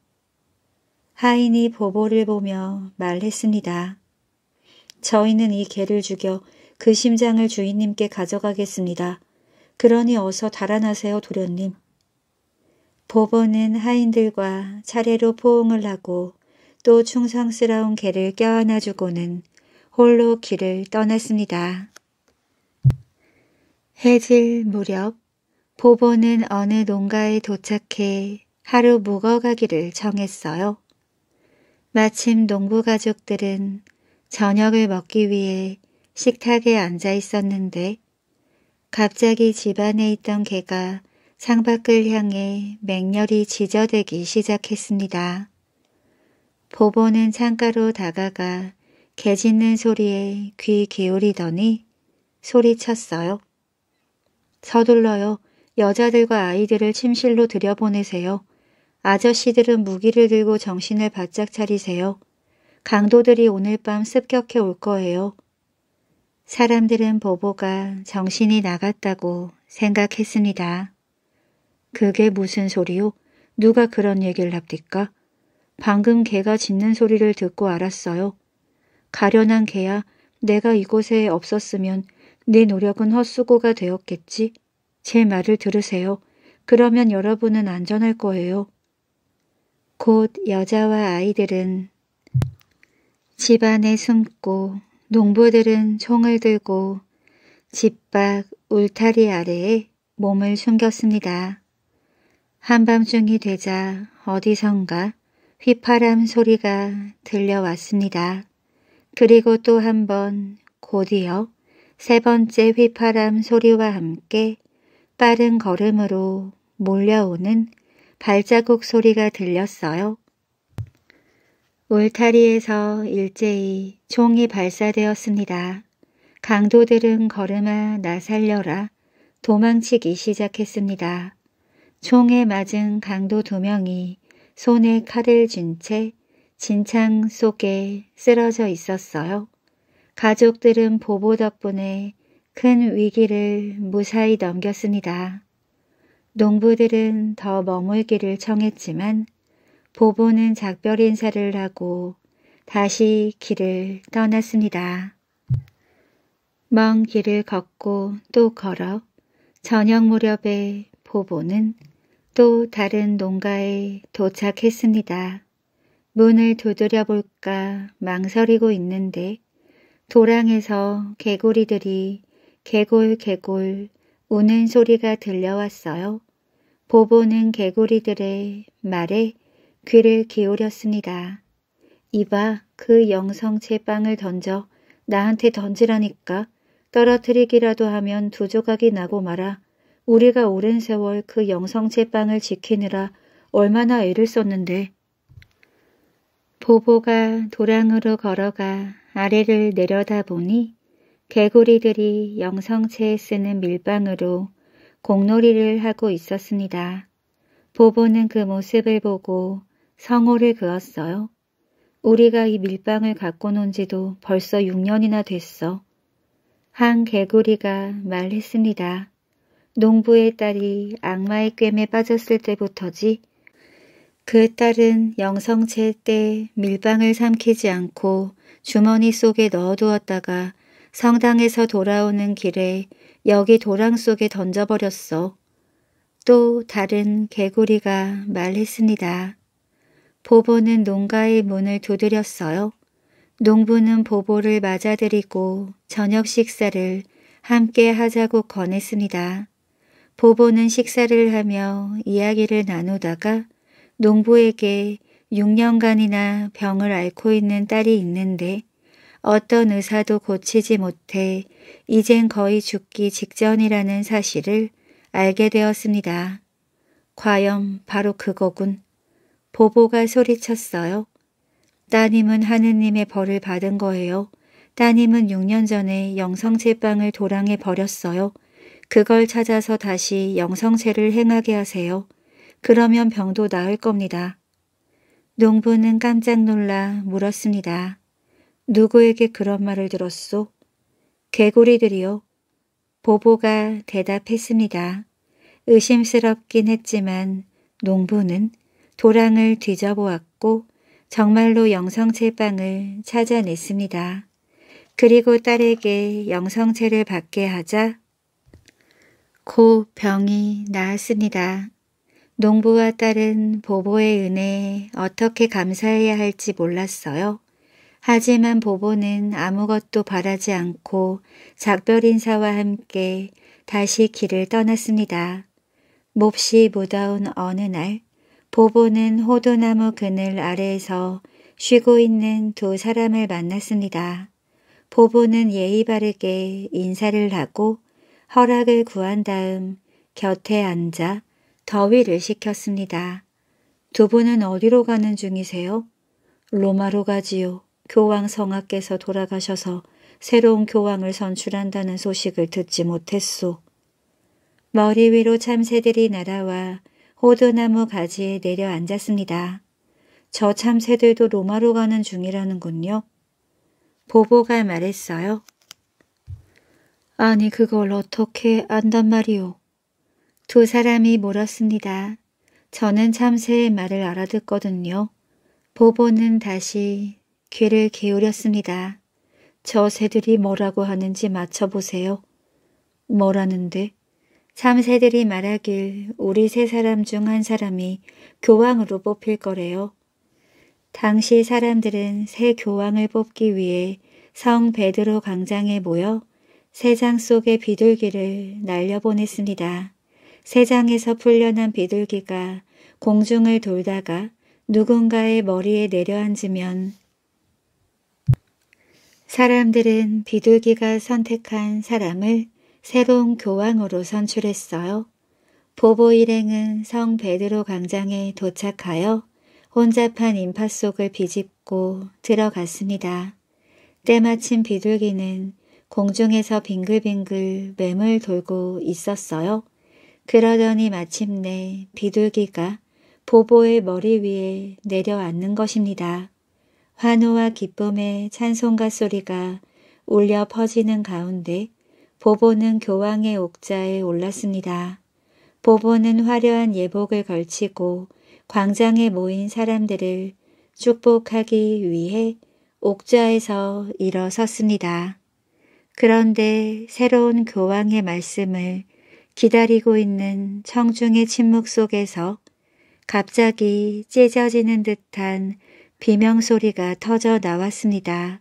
하인이 보보를 보며 말했습니다. 저희는 이 개를 죽여 그 심장을 주인님께 가져가겠습니다. 그러니 어서 달아나세요, 도련님. 보보는 하인들과 차례로 포옹을 하고 또 충성스러운 개를 껴안아주고는 홀로 길을 떠났습니다. 해질 무렵 보보는 어느 농가에 도착해 하루 묵어가기를 정했어요. 마침 농부 가족들은 저녁을 먹기 위해 식탁에 앉아 있었는데 갑자기 집안에 있던 개가 창밖을 향해 맹렬히 지저대기 시작했습니다. 보보는 창가로 다가가 개 짖는 소리에 귀 기울이더니 소리쳤어요. 서둘러요. 여자들과 아이들을 침실로 들여보내세요. 아저씨들은 무기를 들고 정신을 바짝 차리세요. 강도들이 오늘 밤 습격해 올 거예요. 사람들은 보보가 정신이 나갔다고 생각했습니다. 그게 무슨 소리요? 누가 그런 얘기를 합니까 방금 개가 짖는 소리를 듣고 알았어요. 가련한 개야 내가 이곳에 없었으면 내 네 노력은 헛수고가 되었겠지. 제 말을 들으세요. 그러면 여러분은 안전할 거예요. 곧 여자와 아이들은 집 안에 숨고 농부들은 총을 들고 집 밖 울타리 아래에 몸을 숨겼습니다. 한밤중이 되자 어디선가 휘파람 소리가 들려왔습니다. 그리고 또 한 번 곧이어 세 번째 휘파람 소리와 함께 빠른 걸음으로 몰려오는 발자국 소리가 들렸어요. 울타리에서 일제히 총이 발사되었습니다. 강도들은 걸음아 나 살려라 도망치기 시작했습니다. 총에 맞은 강도 두 명이 손에 칼을 쥔 채 진창 속에 쓰러져 있었어요. 가족들은 보보 덕분에 큰 위기를 무사히 넘겼습니다. 농부들은 더 머물기를 청했지만 보보는 작별 인사를 하고 다시 길을 떠났습니다. 먼 길을 걷고 또 걸어 저녁 무렵에 보보는 또 다른 농가에 도착했습니다. 문을 두드려 볼까 망설이고 있는데 도랑에서 개구리들이 개골개골 우는 소리가 들려왔어요. 보보는 개구리들의 말에 귀를 기울였습니다. 이봐 그영성제 빵을 던져 나한테 던지라니까 떨어뜨리기라도 하면 두 조각이 나고 말아 우리가 오랜 세월 그영성제 빵을 지키느라 얼마나 애를 썼는데 보보가 도랑으로 걸어가 아래를 내려다보니 개구리들이 영성체에 쓰는 밀방으로 공놀이를 하고 있었습니다. 보보는 그 모습을 보고 성호를 그었어요. 우리가 이 밀방을 갖고 논 지도 벌써 6년이나 됐어. 한 개구리가 말했습니다. 농부의 딸이 악마의 꿰에 빠졌을 때부터지 그 딸은 영성체 때 밀방을 삼키지 않고 주머니 속에 넣어두었다가 성당에서 돌아오는 길에 여기 도랑 속에 던져버렸어. 또 다른 개구리가 말했습니다. 보보는 농가의 문을 두드렸어요. 농부는 보보를 맞아들이고 저녁 식사를 함께 하자고 권했습니다. 보보는 식사를 하며 이야기를 나누다가 농부에게 6년간이나 병을 앓고 있는 딸이 있는데 어떤 의사도 고치지 못해 이젠 거의 죽기 직전이라는 사실을 알게 되었습니다. 과연 바로 그거군. 보보가 소리쳤어요. 따님은 하느님의 벌을 받은 거예요. 따님은 6년 전에 영성제빵을 도랑에 버렸어요. 그걸 찾아서 다시 영성제를 행하게 하세요. 그러면 병도 나을 겁니다. 농부는 깜짝 놀라 물었습니다. 누구에게 그런 말을 들었소? 개구리들이요. 보보가 대답했습니다. 의심스럽긴 했지만 농부는 도랑을 뒤져보았고 정말로 영성체 빵을 찾아냈습니다. 그리고 딸에게 영성체를 받게 하자 고 병이 나았습니다. 농부와 딸은 보보의 은혜에 어떻게 감사해야 할지 몰랐어요. 하지만 보보는 아무것도 바라지 않고 작별 인사와 함께 다시 길을 떠났습니다. 몹시 무더운 어느 날 보보는 호두나무 그늘 아래에서 쉬고 있는 두 사람을 만났습니다. 보보는 예의 바르게 인사를 하고 허락을 구한 다음 곁에 앉아 더위를 식혔습니다. 두 분은 어디로 가는 중이세요? 로마로 가지요. 교황 성하께서 돌아가셔서 새로운 교황을 선출한다는 소식을 듣지 못했소. 머리 위로 참새들이 날아와 호두나무 가지에 내려앉았습니다. 저 참새들도 로마로 가는 중이라는군요. 보보가 말했어요. 아니 그걸 어떻게 안단 말이오. 두 사람이 물었습니다. 저는 참새의 말을 알아듣거든요. 보보는 다시 귀를 기울였습니다. 저 새들이 뭐라고 하는지 맞춰보세요. 뭐라는데? 참새들이 말하길 우리 세 사람 중 한 사람이 교황으로 뽑힐 거래요. 당시 사람들은 새 교황을 뽑기 위해 성 베드로 광장에 모여 세 장 속의 비둘기를 날려보냈습니다. 세장에서 풀려난 비둘기가 공중을 돌다가 누군가의 머리에 내려앉으면 사람들은 비둘기가 선택한 사람을 새로운 교황으로 선출했어요. 보보 일행은 성 베드로 광장에 도착하여 혼잡한 인파 속을 비집고 들어갔습니다. 때마침 비둘기는 공중에서 빙글빙글 맴을 돌고 있었어요. 그러더니 마침내 비둘기가 보보의 머리 위에 내려앉는 것입니다. 환호와 기쁨의 찬송가 소리가 울려 퍼지는 가운데 보보는 교황의 옥좌에 올랐습니다. 보보는 화려한 예복을 걸치고 광장에 모인 사람들을 축복하기 위해 옥좌에서 일어섰습니다. 그런데 새로운 교황의 말씀을 기다리고 있는 청중의 침묵 속에서 갑자기 찢어지는 듯한 비명소리가 터져 나왔습니다.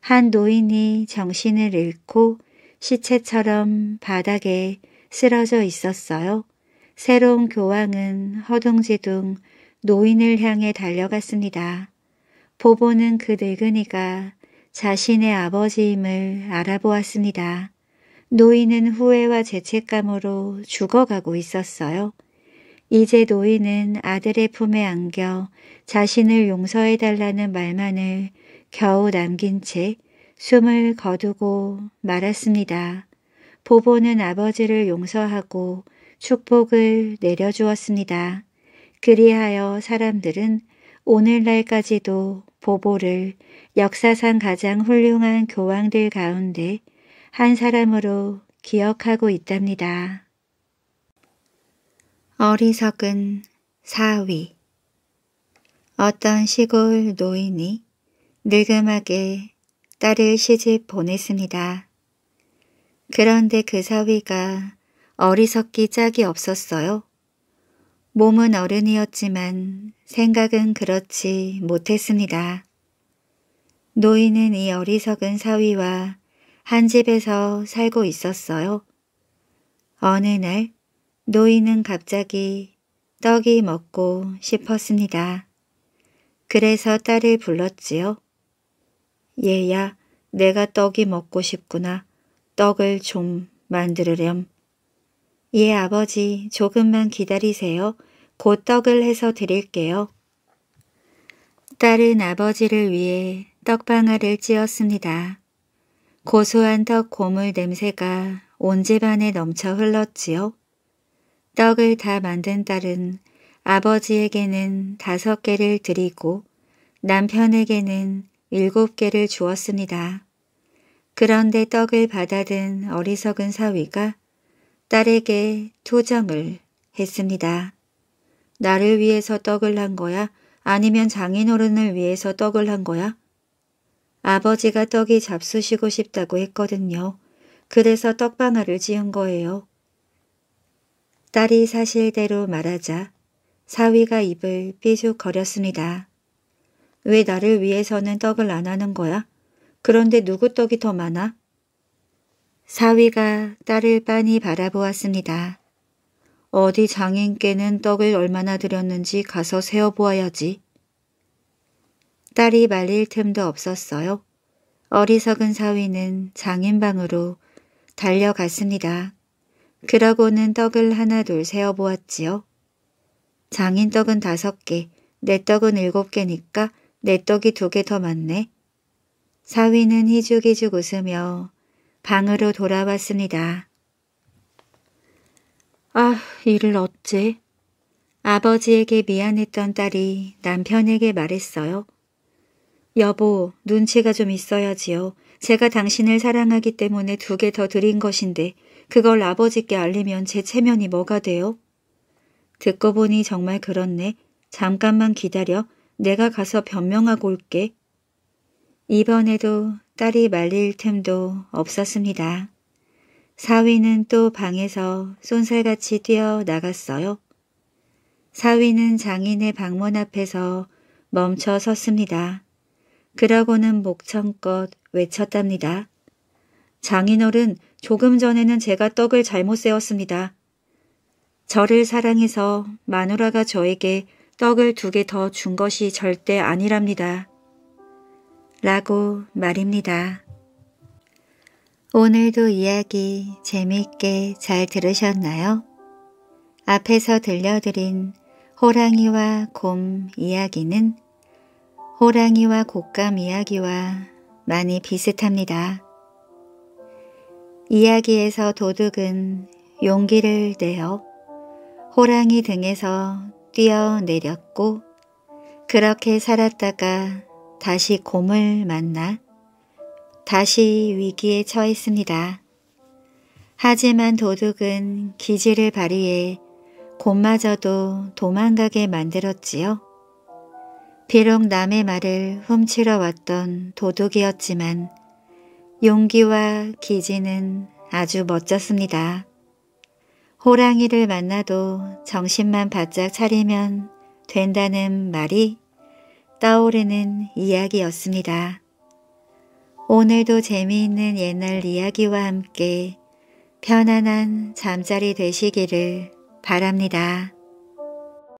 한 노인이 정신을 잃고 시체처럼 바닥에 쓰러져 있었어요. 새로운 교황은 허둥지둥 노인을 향해 달려갔습니다. 보보는 그 늙은이가 자신의 아버지임을 알아보았습니다. 노인은 후회와 죄책감으로 죽어가고 있었어요. 이제 노인은 아들의 품에 안겨 자신을 용서해달라는 말만을 겨우 남긴 채 숨을 거두고 말았습니다. 보보는 아버지를 용서하고 축복을 내려주었습니다. 그리하여 사람들은 오늘날까지도 보보를 역사상 가장 훌륭한 교황들 가운데 한 사람으로 기억하고 있답니다. 어리석은 사위 어떤 시골 노인이 늙음하게 딸을 시집 보냈습니다. 그런데 그 사위가 어리석기 짝이 없었어요. 몸은 어른이었지만 생각은 그렇지 못했습니다. 노인은 이 어리석은 사위와 한 집에서 살고 있었어요. 어느 날 노인은 갑자기 떡이 먹고 싶었습니다. 그래서 딸을 불렀지요. 얘야, 내가 떡이 먹고 싶구나. 떡을 좀 만들으렴. 예, 아버지, 조금만 기다리세요. 곧 떡을 해서 드릴게요. 딸은 아버지를 위해 떡방아를 찧었습니다. 고소한 떡 고물 냄새가 온 집안에 넘쳐 흘렀지요. 떡을 다 만든 딸은 아버지에게는 다섯 개를 드리고 남편에게는 일곱 개를 주었습니다. 그런데 떡을 받아든 어리석은 사위가 딸에게 투정을 했습니다. 나를 위해서 떡을 한 거야? 아니면 장인어른을 위해서 떡을 한 거야? 아버지가 떡이 잡수시고 싶다고 했거든요. 그래서 떡방아를 지은 거예요. 딸이 사실대로 말하자 사위가 입을 삐죽거렸습니다. 왜 나를 위해서는 떡을 안 하는 거야? 그런데 누구 떡이 더 많아? 사위가 딸을 빤히 바라보았습니다. 어디 장인께는 떡을 얼마나 드렸는지 가서 세어보아야지. 딸이 말릴 틈도 없었어요. 어리석은 사위는 장인방으로 달려갔습니다. 그러고는 떡을 하나 둘 세어 보았지요. 장인 떡은 다섯 개, 내 떡은 일곱 개니까 내 떡이 두 개 더 많네. 사위는 희죽희죽 웃으며 방으로 돌아왔습니다. 아, 이를 어째? 아버지에게 미안했던 딸이 남편에게 말했어요. 여보, 눈치가 좀 있어야지요. 제가 당신을 사랑하기 때문에 두 개 더 드린 것인데 그걸 아버지께 알리면 제 체면이 뭐가 돼요? 듣고 보니 정말 그렇네. 잠깐만 기다려. 내가 가서 변명하고 올게. 이번에도 딸이 말릴 틈도 없었습니다. 사위는 또 방에서 쏜살같이 뛰어나갔어요. 사위는 장인의 방문 앞에서 멈춰 섰습니다. 그러고는 목청껏 외쳤답니다. 장인어른, 조금 전에는 제가 떡을 잘못 세웠습니다. 저를 사랑해서 마누라가 저에게 떡을 두 개 더 준 것이 절대 아니랍니다. 라고 말입니다. 오늘도 이야기 재미있게 잘 들으셨나요? 앞에서 들려드린 호랑이와 곰 이야기는 호랑이와 곶감 이야기와 많이 비슷합니다. 이야기에서 도둑은 용기를 내어 호랑이 등에서 뛰어내렸고 그렇게 살았다가 다시 곰을 만나 다시 위기에 처했습니다. 하지만 도둑은 기지를 발휘해 곰마저도 도망가게 만들었지요. 비록 남의 말을 훔치러 왔던 도둑이었지만 용기와 기지는 아주 멋졌습니다. 호랑이를 만나도 정신만 바짝 차리면 된다는 말이 떠오르는 이야기였습니다. 오늘도 재미있는 옛날 이야기와 함께 편안한 잠자리 되시기를 바랍니다.